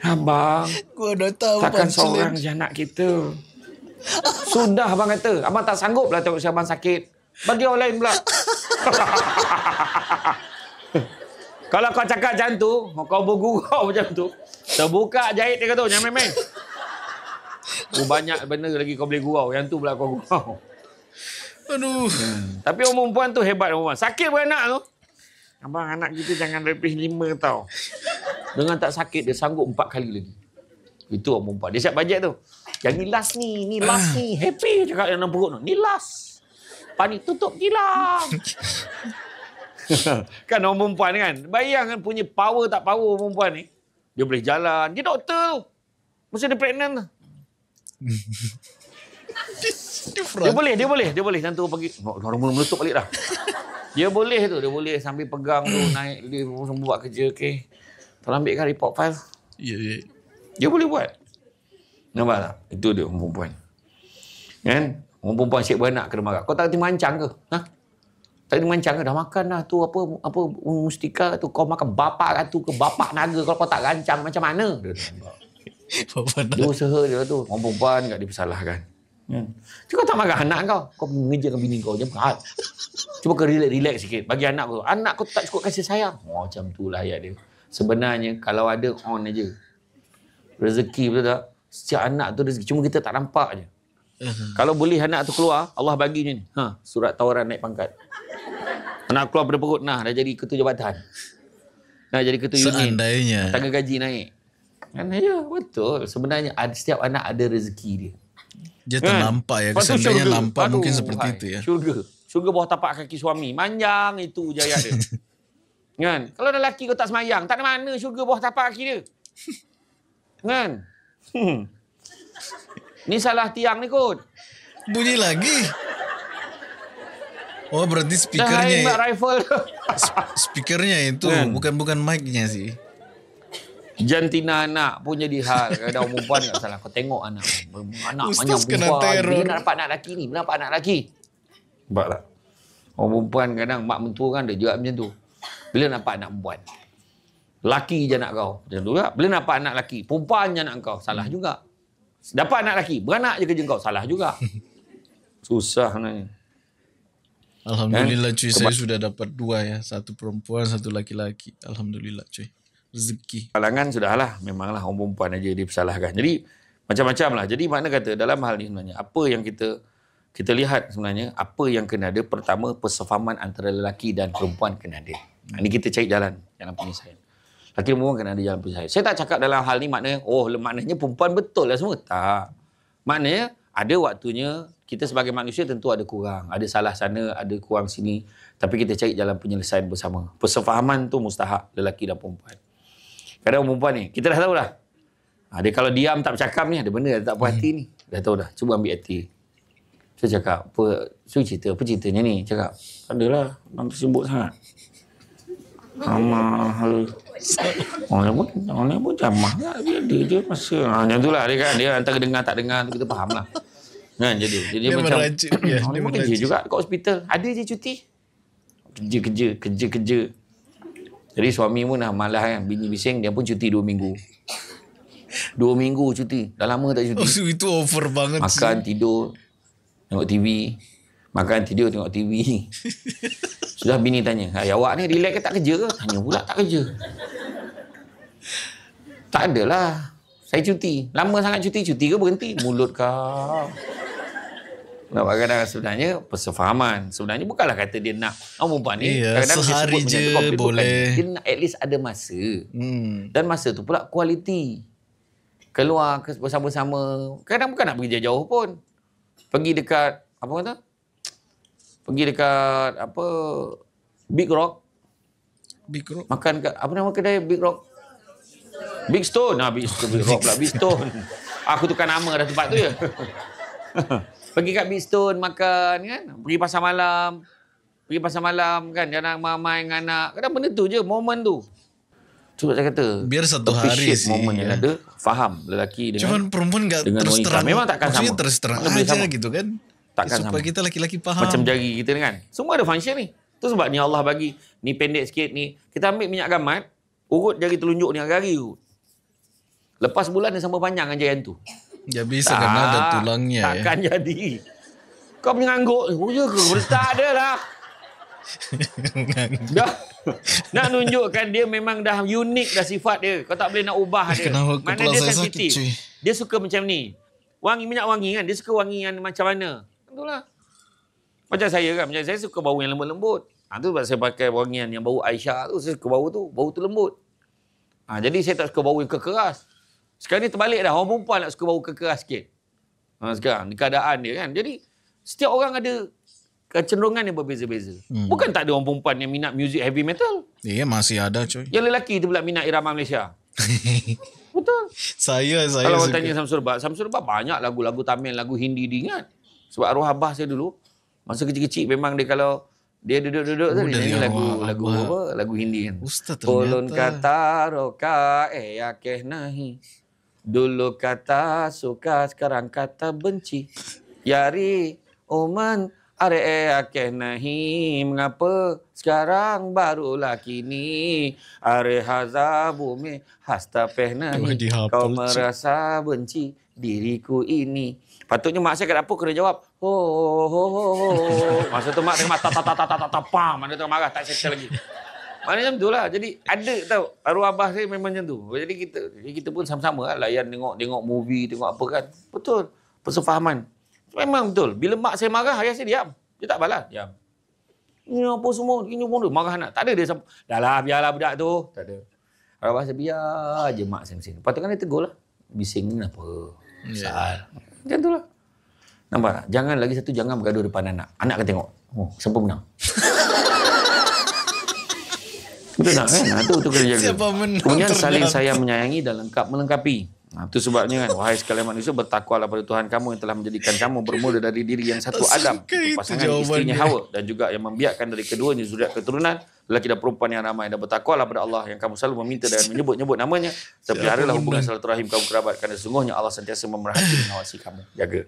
Abang Gua dah tahu Takkan seorang je anak kita Sudah abang kata Abang tak sanggup lah tengok si abang sakit Bagi orang lain pula Kalau kau cakap macam tu Kau bergurau macam tu Terbuka jahit dia kata Jangan main-main Oh, banyak benda lagi kau boleh gurau. Yang tu pula kau gurau. Aduh. Hmm. Tapi orang perempuan tu hebat orang. Sakit beranak tu. Abang anak kita jangan lebih lima tau. Dengan tak sakit dia sanggup empat kali lagi. Itu umur empat. Dia siap bajet tu. Yang ni last ni, ni last ni. Happy cakap yang enam perut tu. Ni last. Panik tutup kilang. kan orang perempuan kan. Bayangkan punya power tak power orang perempuan ni. Dia boleh jalan. Dia doktor tu. Mesti dia pregnant tu. dia boleh, dia boleh, dia boleh. Nanti pergi. Orang mula meletup balik dah. Dia boleh tu, dia boleh sambil pegang tu naik dia buat kerja okey. Kalau ambilkan report file. Ya, ya. Dia boleh buat. Nampak tak? Itu dia orang perempuan. Kan? Orang perempuan asyik beranak kena marah. Kau tak kena mancang ke? Ha? Tak kena mancang ke? Dah makan dah tu apa apa mustika tu. Kau makan bapak ratu ke bapak naga kalau kau tak rancang macam mana? Dia nampak. Dua seher dia tu. Orang perempuan tak dipersalahkan. Hmm. Ya. Cuba tak marah anak kau. Kau mengejarkan bini kau. je marah. Cuba kau relax-relax sikit. Bagi anak kau. Anak kau tak cukup kasih sayang. Oh, macam tu lah ayat dia. Sebenarnya kalau ada on aja. Rezeki betul tak? Setiap anak tu rezeki. Cuma kita tak nampak je. Kalau boleh anak tu keluar, Allah bagi ni. Ha, surat tawaran naik pangkat. Anak keluar pada perut, nah dah jadi ketua jabatan. Nah jadi ketua unit. Seandainya. Tangga gaji naik. Kan ya, betul. Sebenarnya ada, setiap anak ada rezeki dia. Dia kan? tak nampak ya. Sebenarnya nampak mungkin seperti itu ya. Syurga. Syurga bawah tapak kaki suami. Manjang itu jaya dia. Kan? Kalau ada lelaki kau tak semayang, tak ada mana syurga bawah tapak kaki dia. Kan? Hmm. ni salah tiang ni kot. Bunyi lagi. Oh berarti speakernya. Dah ya. rifle. speakernya itu kan? bukan bukan mic-nya sih. Jantina anak pun jadi hal. Kadang perempuan tak salah. Kau tengok anak. Anak banyak perempuan. Bila nak dapat anak lelaki ni? Bila anak lelaki? Sebab tak. Orang perempuan kadang mak mentua kan dia juga macam tu. Bila nampak anak perempuan? Laki je nak kau. Macam tu juga. Bila nampak anak laki? Perempuan je anak kau. Salah hmm. juga. Dapat anak laki. Beranak je kerja kau. Salah juga. Susah sebenarnya. Alhamdulillah eh, cuy. saya sudah dapat dua ya. Satu perempuan, satu laki-laki. Alhamdulillah cuy. Rezeki. Kalangan sudah lah. Memanglah orang perempuan aja dipersalahkan. Jadi macam-macam lah. Jadi makna kata dalam hal ni sebenarnya. Apa yang kita kita lihat sebenarnya. Apa yang kena ada. Pertama persefahaman antara lelaki dan perempuan kena ada. Ini kita cari jalan dalam penyelesaian. Laki perempuan kena ada jalan penyelesaian. Saya tak cakap dalam hal ni maknanya oh maknanya perempuan betul lah semua. Tak. Maknanya ada waktunya kita sebagai manusia tentu ada kurang, ada salah sana, ada kurang sini, tapi kita cari jalan penyelesaian bersama. Persefahaman tu mustahak lelaki dan perempuan. Kadang perempuan ni, kita dah tahu dah. Ada ha, kalau diam tak bercakap ni, ada benda yang tak puas hati ni. Dah tahu dah, cuba ambil hati. Saya cakap, apa, saya cerita, apa ceritanya ni? Cakap, adalah, nanti sibuk sangat. Amal Orang nyebut Orang pun jamah lah. Dia dia, dia masa ha, Macam itulah dia kan Dia antara dengar tak dengar Kita faham lah Kan jadi Jadi dia macam Orang pun kerja juga Kat hospital Ada je cuti Kerja kerja Kerja kerja Jadi suami pun dah malah kan Bini bising Dia pun cuti dua minggu dua minggu cuti Dah lama tak cuti oh, Itu over banget Makan sih. tidur Tengok TV Makan tidur tengok TV. Sudah bini tanya, "Hai awak ni relax ke tak kerja ke?" Tanya pula tak kerja. Tak adalah. Saya cuti. Lama sangat cuti, cuti ke berhenti? Mulut kau. Nah, kadang sebenarnya persefahaman. Sebenarnya bukanlah kata dia nak. Oh, perempuan ni. Yeah, kadang sehari je boleh. Bukan. Dia nak at least ada masa. Hmm. Dan masa tu pula kualiti. Keluar bersama-sama. Kadang bukan nak pergi jauh-jauh pun. Pergi dekat, apa kata? pergi dekat apa Big Rock. Big Rock. Makan kat apa nama kedai Big Rock? Big Stone. Nah, Big Stone. Big Rock pula. Big Stone. Aku tukar nama dah tempat tu je. pergi kat Big Stone makan kan. Pergi pasar malam. Pergi pasar malam kan. Jangan main-main dengan anak. Kadang benda tu je. Moment tu. Cuba saya kata. Biar satu hari sih. Moment yang ada. Faham lelaki dengan. Cuman perempuan gak terus terang. Memang takkan sama. Maksudnya terus terang aja sama. gitu kan takkan supaya sama. Supaya kita laki-laki faham. Macam jari kita ni kan. Semua ada function ni. Tu sebab ni Allah bagi ni pendek sikit ni. Kita ambil minyak gamat, urut jari telunjuk ni hari-hari urut. Lepas bulan dia sama panjang dengan jayan tu. Ya bisa kan tak, kena ada tulangnya. Ya. Takkan ya. jadi. Kau mengangguk. Oh ya ke? Tak ada lah. dah, nak nunjukkan dia memang dah unik dah sifat dia. Kau tak boleh nak ubah eh, dia. Kenapa Mana dia sensitif. Dia suka macam ni. Wangi minyak wangi kan? Dia suka wangi yang macam mana? Itulah. Macam saya kan, macam saya suka bau yang lembut-lembut. Ha, tu sebab saya pakai wangian yang bau Aisyah tu, saya suka bau tu, bau tu lembut. Ha, jadi saya tak suka bau yang kekeras. Sekarang ni terbalik dah, orang perempuan nak suka bau kekeras sikit. Ha, sekarang, keadaan dia kan. Jadi, setiap orang ada kecenderungan yang berbeza-beza. Hmm. Bukan tak ada orang perempuan yang minat music heavy metal. Ya, yeah, masih ada cuy. Yang lelaki tu pula minat irama Malaysia. Betul. Saya, saya Kalau orang tanya Samsurba, Samsurba banyak lagu-lagu Tamil, lagu Hindi diingat. Sebab arwah abah saya dulu masa kecil-kecil memang dia kalau dia duduk-duduk tadi duduk, lagu lagu apa? Lagu Hindi kan. Ustaz Polon kata roka eh ya nahi. Dulu kata suka sekarang kata benci. Yari Oman Are eh, akeh nahi mengapa sekarang baru barulah kini are haza bumi hasta pehna nahi kau merasa benci diriku ini Patutnya mak saya kat dapur kena jawab. Ho ho ho ho. Masa tu mak tengah mata ta ta ta ta ta ta pam. Mana tu marah tak settle lagi. Mana macam itulah. Jadi ada tau. Arwah Abah saya memang macam tu. Jadi kita kita pun sama-sama lah. Layan tengok, tengok movie, tengok apa kan. Betul. Persefahaman. Memang betul. Bila mak saya marah, ayah saya diam. Dia tak balas. Diam. Ini apa semua? Ini pun dia. Marah anak. Tak ada dia. Sam- dah lah, biarlah budak tu. Tak ada. Arwah saya biar je mak saya sini Lepas kan dia tegur lah. Bising ni apa? Yeah. Ya. Sal. Macam lah. Nampak tak? Jangan lagi satu, jangan bergaduh depan anak. Anak akan tengok. Oh, siapa menang? Betul tak? Eh? Nah, tu, kena jaga. Siapa menang? Kemudian saling sayang menyayangi dan lengkap melengkapi. Nah, itu sebabnya kan, wahai sekalian manusia, bertakwalah pada Tuhan kamu yang telah menjadikan kamu bermula dari diri yang satu Adam. Pasangan istrinya Hawa dan juga yang membiarkan dari kedua ini zuriat keturunan. Lelaki dan perempuan yang ramai dan bertakwalah pada Allah yang kamu selalu meminta dan menyebut-nyebut namanya. Tapi haralah hubungan Rahim kamu kerabat kerana sungguhnya Allah sentiasa memerhati mengawasi kamu. Jaga.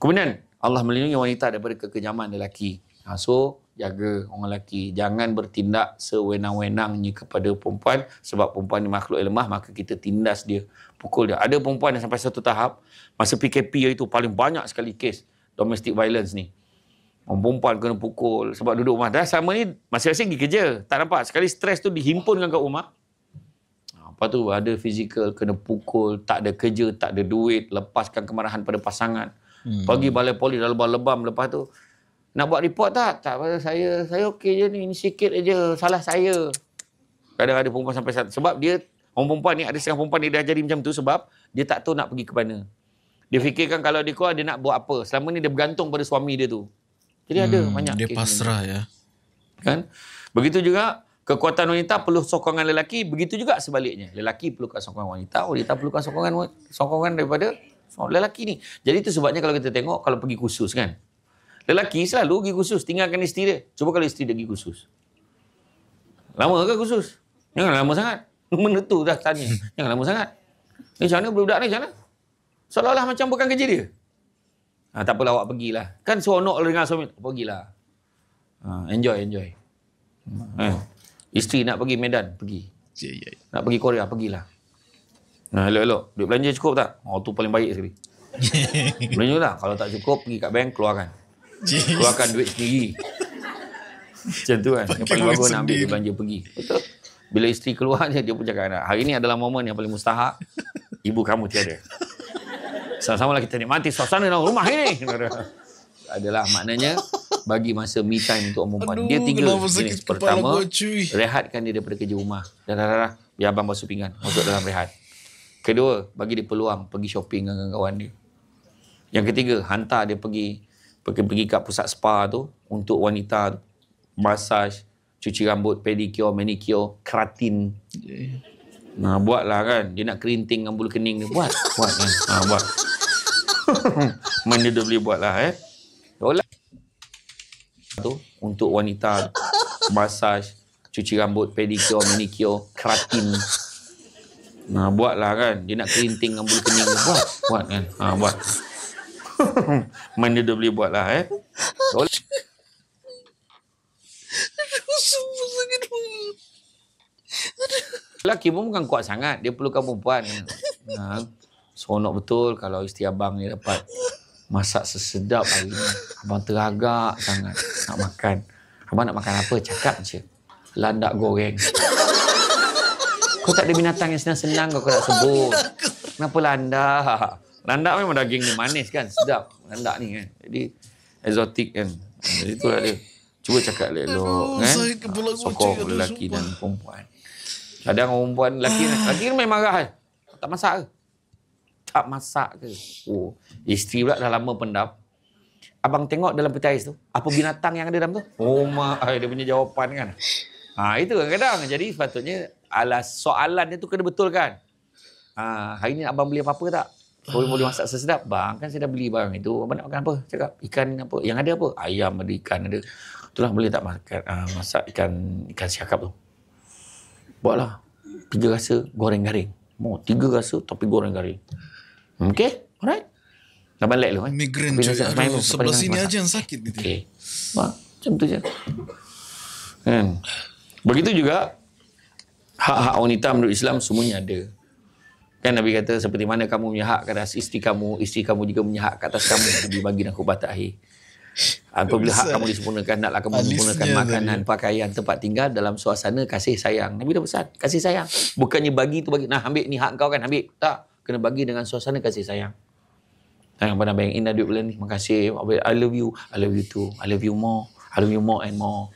Kemudian Allah melindungi wanita daripada kekejaman lelaki. Ha, so, jaga orang lelaki. Jangan bertindak sewenang-wenangnya kepada perempuan sebab perempuan ni makhluk yang lemah, maka kita tindas dia, pukul dia. Ada perempuan yang sampai satu tahap, masa PKP itu paling banyak sekali kes domestic violence ni. Perempuan kena pukul sebab duduk rumah. Dah sama ni masing-masing pergi kerja. Tak nampak. Sekali stres tu dihimpunkan kat rumah. Ha, lepas tu ada fizikal, kena pukul, tak ada kerja, tak ada duit, lepaskan kemarahan pada pasangan. Hmm. Pagi balai polis dah lebam-lebam. Lepas tu nak buat report tak? Tak pasal saya. Saya okey je ni. Ini sikit aja. Salah saya. Kadang kadang ada perempuan sampai satu. Sebab dia, orang perempuan ni, ada setengah perempuan ni dah jadi macam tu sebab dia tak tahu nak pergi ke mana. Dia fikirkan kalau dia keluar, dia nak buat apa. Selama ni dia bergantung pada suami dia tu. Jadi hmm, ada banyak. Dia pasrah ni. ya. Kan? Begitu juga, kekuatan wanita perlu sokongan lelaki. Begitu juga sebaliknya. Lelaki perlu sokongan wanita. Wanita perlu sokongan, sokongan daripada lelaki ni. Jadi itu sebabnya kalau kita tengok, kalau pergi khusus kan. Lelaki selalu pergi khusus. Tinggalkan isteri dia. Cuba kalau isteri dia pergi khusus. Lama ke khusus? Jangan lama sangat. Menetu dah tanya. Jangan lama sangat. Ni eh, macam mana budak ni macam mana? Seolah-olah macam bukan kerja dia. Ha, tak apalah awak pergilah. Kan seronok lah dengan suami. Pergilah. Ha, enjoy, enjoy. Ha, isteri nak pergi Medan, pergi. Ya, ya, ya. Nak pergi Korea, pergilah. Ha, nah, elok-elok. Duit belanja cukup tak? Oh, tu paling baik sekali. belanja tak? Lah. Kalau tak cukup, pergi kat bank, keluarkan. Jeez. keluarkan duit sendiri macam tu kan yang paling bagus nak ambil belanja pergi betul bila isteri keluar je dia pun cakap anak hari ni adalah momen yang paling mustahak ibu kamu tiada sama-sama lah kita nikmati suasana dalam rumah ini adalah maknanya bagi masa me time untuk umum Aduh, dia tiga jenis pertama rehatkan dia daripada kerja rumah dan dah dah biar abang basuh pinggan masuk dalam rehat kedua bagi dia peluang pergi shopping dengan kawan dia yang ketiga hantar dia pergi pergi pergi kat pusat spa tu untuk wanita masaj, cuci rambut, pedicure, manicure, keratin. Nah, buatlah kan. Dia nak kerinting dengan bulu kening dia buat. Buat kan. Ha, buat. Mana dia boleh buatlah eh. Tolak. Tu untuk wanita masaj, cuci rambut, pedicure, manicure, keratin. Nah, buatlah kan. Dia nak kerinting dengan bulu kening dia buat. Buat kan. Ha, buat. Mana dia boleh buat lah eh. Tolak. Lelaki pun bukan kuat sangat. Dia perlukan perempuan. Ha. Seronok betul kalau isteri abang ni dapat masak sesedap hari ni. Abang teragak sangat nak makan. Abang nak makan apa? Cakap je. Landak goreng. Kau tak ada binatang yang senang-senang kau, kau nak sebut. Kenapa landak? Landak memang daging dia manis kan. Sedap. Landak ni kan. Jadi, exotic kan. Jadi, tu dia. Cuba cakap elok-elok kan. Uh, sokong lelaki dan perempuan. Kadang perempuan lelaki ni. Lelaki memang marah kan. Tak masak ke? Tak masak ke? Oh, isteri pula dah lama pendam. Abang tengok dalam peti ais tu. Apa binatang yang ada dalam tu? Oh, my. dia punya jawapan kan. Ha, itu kadang-kadang. Jadi, sepatutnya alas soalan dia tu kena kan. Ha, hari ni abang beli apa-apa tak? Kalau uh. boleh ah. masak sesedap. Bang, kan saya dah beli barang itu. Abang nak makan apa? Cakap, ikan apa? Yang ada apa? Ayam ada, ikan ada. Itulah boleh tak makan, uh, masak ikan ikan siakap tu. Buatlah. Tiga rasa goreng-garing. Mau oh, tiga rasa tapi goreng-garing. Okay? Alright? Dah balik lu, eh? Migran juga. Sebelah sini aja yang sakit. Gitu. Okay. Bah, macam tu je. Hmm. Begitu juga, hak-hak wanita menurut Islam semuanya ada. Kan Nabi kata seperti mana kamu menyahak ke atas isteri kamu, isteri kamu juga menyahak ke atas kamu Nabi bagi dan khubat akhir. Apabila hak kamu disempurnakan, naklah kamu disempurnakan makanan, tadi. pakaian, tempat tinggal dalam suasana kasih sayang. Nabi dah pesan, kasih sayang. Bukannya bagi tu bagi. Nah ambil ni hak kau kan, ambil. Tak, kena bagi dengan suasana kasih sayang. Sayang pada bayang, indah duit bulan ni, terima kasih. I love you, I love you too. I love you more, I love you more and more.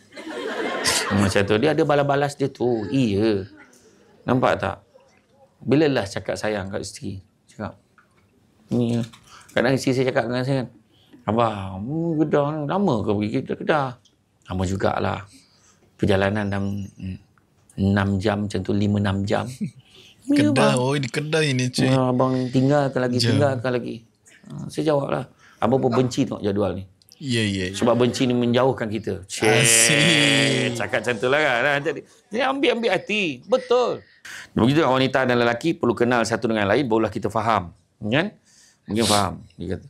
Macam tu, dia ada balas-balas dia tu. Iya. Nampak tak? Bilalah cakap sayang kat isteri? Cakap. Ni. Kadang isteri saya cakap dengan saya kan. Abah, hmm, kedah ni. Lama ke pergi kita kedah? Lama jugalah. Perjalanan dalam hmm, jam macam tu. 5-6 jam. kedah. oh, ini kedah ini cik. Ya, abang tinggalkan lagi. Jam. Tinggalkan lagi. Ha, saya jawablah. Abang pun benci tengok jadual ni. Ya, yeah, ya. Yeah, Sebab yeah. benci ni menjauhkan kita. Cik. Asyik. Cakap macam tu lah kan. Jadi, ambil-ambil hati. Betul. Begitu wanita dan lelaki perlu kenal satu dengan lain barulah kita faham. Kan? Mungkin faham. Dia kata.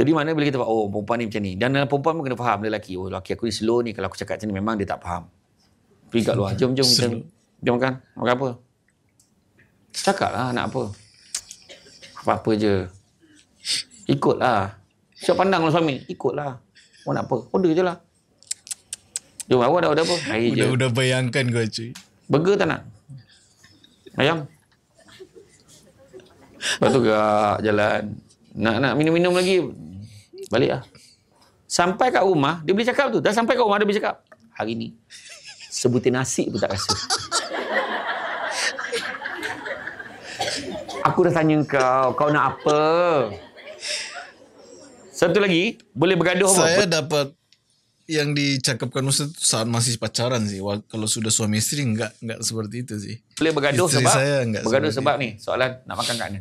Jadi mana bila kita faham, oh perempuan ni macam ni. Dan dalam perempuan pun kena faham lelaki. Oh lelaki aku ni slow ni. Kalau aku cakap macam ni memang dia tak faham. Pergi kat luar. Jom, jom. Kita, jom makan. Makan apa? Cakap lah nak apa. Apa-apa je. ikut lah. Siap pandang lah suami. ikut lah. Mau nak apa? Order je lah. Jom awak dah order apa? udah, Udah bayangkan kau cuy. Burger tak nak? Ayam? Lepas tu gerak jalan. Nak nak minum-minum lagi. Balik lah. Sampai kat rumah, dia boleh cakap tu. Dah sampai kat rumah, dia boleh cakap. Hari ni, sebutin nasi pun tak rasa. Aku dah tanya kau, kau nak apa? Satu lagi, boleh bergaduh. Saya apa? dapat yang dicakapkan Ustaz saat masih pacaran sih. Kalau sudah suami istri enggak enggak seperti itu sih. Boleh bergaduh istri sebab saya enggak bergaduh sebab itu. nih soalan nak makan kat mana?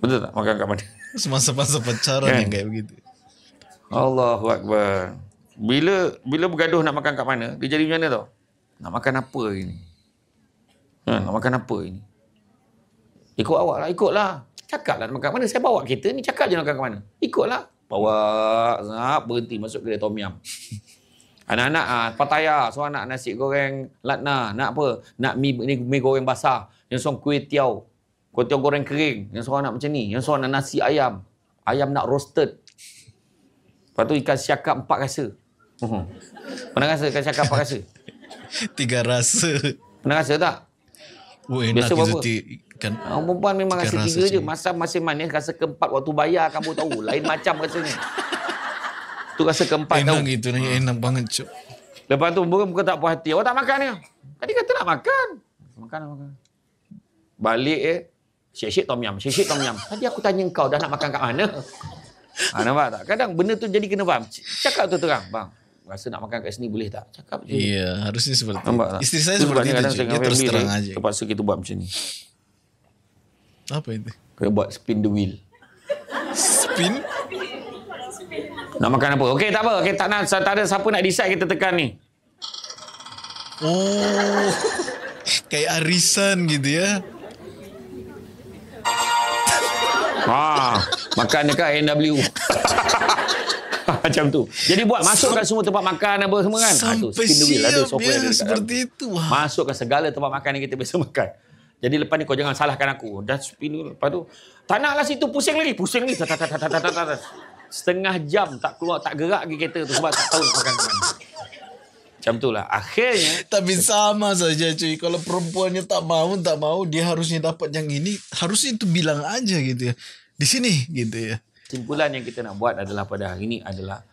Betul tak makan kat mana? Semasa-masa pacaran yang kan? kayak begitu. Allahu akbar. Bila bila bergaduh nak makan kat mana? Dia jadi macam mana tau? Nak makan apa ini? Ha, nak makan apa ini? Ikut awak lah, ikutlah. lah. nak makan mana. Saya bawa kereta ni, cakap je nak makan kat mana. Ikutlah bawa zap berhenti masuk kedai tom yam anak-anak ah pataya ah, so anak nasi goreng latna nak apa nak mi ni mi goreng basah yang song kuih tiau kuih tiau goreng kering yang song nak macam ni yang song nak nasi ayam ayam nak roasted lepas tu ikan siakap empat rasa oh. pernah rasa ikan siakap empat rasa tiga rasa pernah rasa tak Oh, Biasa berapa? Kan, ha, ah, perempuan memang rasa tiga rasa je. Masa masih manis, rasa keempat waktu bayar kamu tahu. Lain macam rasanya. Tu rasa keempat enak tahu. gitu ni, enak banget cok. Lepas tu bukan bukan tak puas hati. Awak tak makan ni. Tadi kata nak makan. Makan makan. Balik eh. Syek-syek tom yam, syek-syek tom yam. Tadi aku tanya kau dah nak makan kat mana? Ha, nampak tak? Kadang benda tu jadi kena faham. Cakap tu terang, bang rasa nak makan kat sini boleh tak? Cakap je. Iya, yeah, harusnya seperti itu. Nampak tak? Isteri saya itu seperti itu je. Dia terus terang aja. Terpaksa kita buat macam ni. Apa itu? Kita buat spin the wheel. Spin? Nak makan apa? Okey, tak apa. Okay, tak, nak, tak ada siapa nak decide kita tekan ni. Oh. kayak arisan gitu ya. Ah, makan dekat NW. macam tu. Jadi buat masukkan semua tempat makan apa semua kan. Ah, Sampai ha, tu, siap ada software dia seperti dalam. itu. Ha. Masukkan segala tempat makan yang kita biasa makan. Jadi lepas ni kau jangan salahkan aku. Oh, dah spin dulu. Lepas tu, tak nak lah situ. Pusing lagi. Pusing lagi. Setengah jam tak keluar, tak gerak lagi kereta tu. Sebab tak tahu nak makan Macam tu lah. Akhirnya. Tapi sama saja cuy. Kalau perempuannya tak mau, tak mau. Dia harusnya dapat yang ini. Harusnya tu bilang aja gitu ya. Di sini gitu ya kesimpulan yang kita nak buat adalah pada hari ini adalah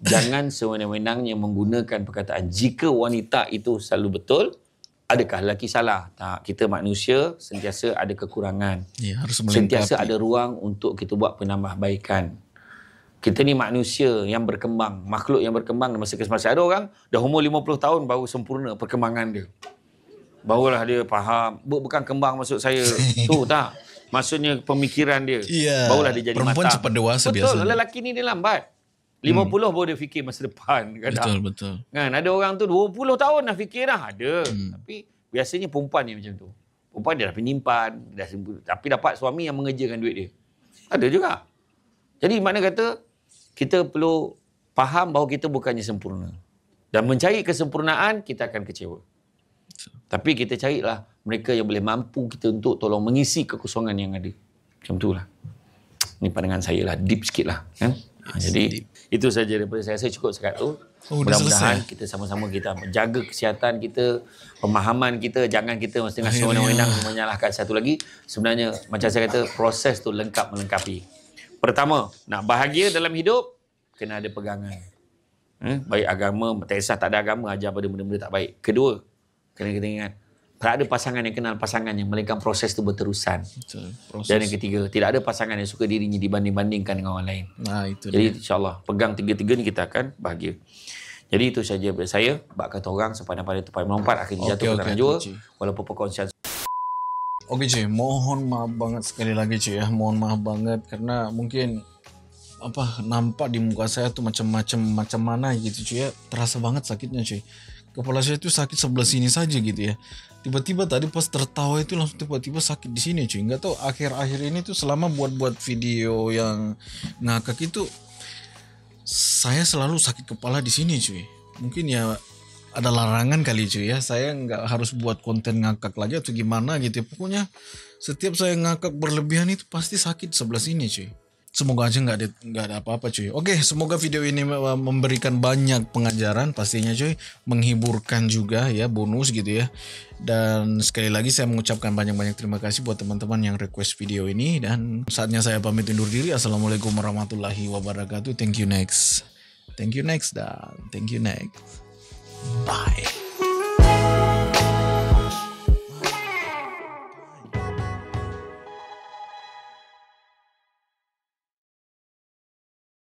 jangan sewenang-wenangnya menggunakan perkataan jika wanita itu selalu betul adakah lelaki salah tak kita manusia sentiasa ada kekurangan ya harus sentiasa ada ruang untuk kita buat penambahbaikan kita ni manusia yang berkembang makhluk yang berkembang masa ke masa ada orang dah umur 50 tahun baru sempurna perkembangan dia barulah dia faham bukan kembang maksud saya tu tak Maksudnya pemikiran dia. Yeah. Barulah dia jadi Perempuan matang. Perempuan cepat dewasa biasa. Betul. Lelaki ni dia lambat. 50 hmm. baru dia fikir masa depan. Kadang. Betul, betul. Kan? Ada orang tu 20 tahun dah fikir dah. Ada. Hmm. Tapi biasanya perempuan ni macam tu. Perempuan dia dah penyimpan. Dah sembuh. tapi dapat suami yang mengerjakan duit dia. Ada juga. Jadi mana kata kita perlu faham bahawa kita bukannya sempurna. Dan mencari kesempurnaan kita akan kecewa. Tapi kita carilah mereka yang boleh mampu kita untuk tolong mengisi kekosongan yang ada. Macam lah Ini pandangan saya lah. Deep sikit lah. Kan? Ha, jadi, deep. itu saja daripada saya. Saya cukup sekat tu. Oh, Mudah-mudahan kita sama-sama kita menjaga kesihatan kita, pemahaman kita. Jangan kita mesti ngasih orang-orang menyalahkan satu lagi. Sebenarnya, macam saya kata, proses tu lengkap melengkapi. Pertama, nak bahagia dalam hidup, kena ada pegangan. Eh, baik agama, tak kisah tak ada agama, ajar pada benda-benda tak baik. Kedua, Kena kita ingat. Tak ada pasangan yang kenal pasangan yang melainkan proses itu berterusan. Proses. Dan yang ketiga, tidak ada pasangan yang suka dirinya dibanding-bandingkan dengan orang lain. Nah, itu Jadi dia. insyaAllah, pegang tiga-tiga ni kita akan bahagia. Jadi itu saja daripada saya. Bak kata orang sepanjang pada tempat melompat akhirnya okay, jatuh okay, ke dalam jua. Walaupun perkongsian Okey cik, mohon maaf banget sekali lagi cik ya. Mohon maaf banget kerana mungkin apa nampak di muka saya tu macam-macam macam mana gitu cik ya. Terasa banget sakitnya cik kepala saya itu sakit sebelah sini saja gitu ya tiba-tiba tadi pas tertawa itu langsung tiba-tiba sakit di sini cuy nggak tahu akhir-akhir ini tuh selama buat-buat video yang ngakak itu saya selalu sakit kepala di sini cuy mungkin ya ada larangan kali cuy ya saya nggak harus buat konten ngakak lagi atau gimana gitu ya. pokoknya setiap saya ngakak berlebihan itu pasti sakit sebelah sini cuy Semoga aja nggak ada nggak ada apa-apa cuy. Oke, semoga video ini memberikan banyak pengajaran pastinya cuy, menghiburkan juga ya bonus gitu ya. Dan sekali lagi saya mengucapkan banyak-banyak terima kasih buat teman-teman yang request video ini dan saatnya saya pamit undur diri. Assalamualaikum warahmatullahi wabarakatuh. Thank you next. Thank you next dan thank you next. Bye.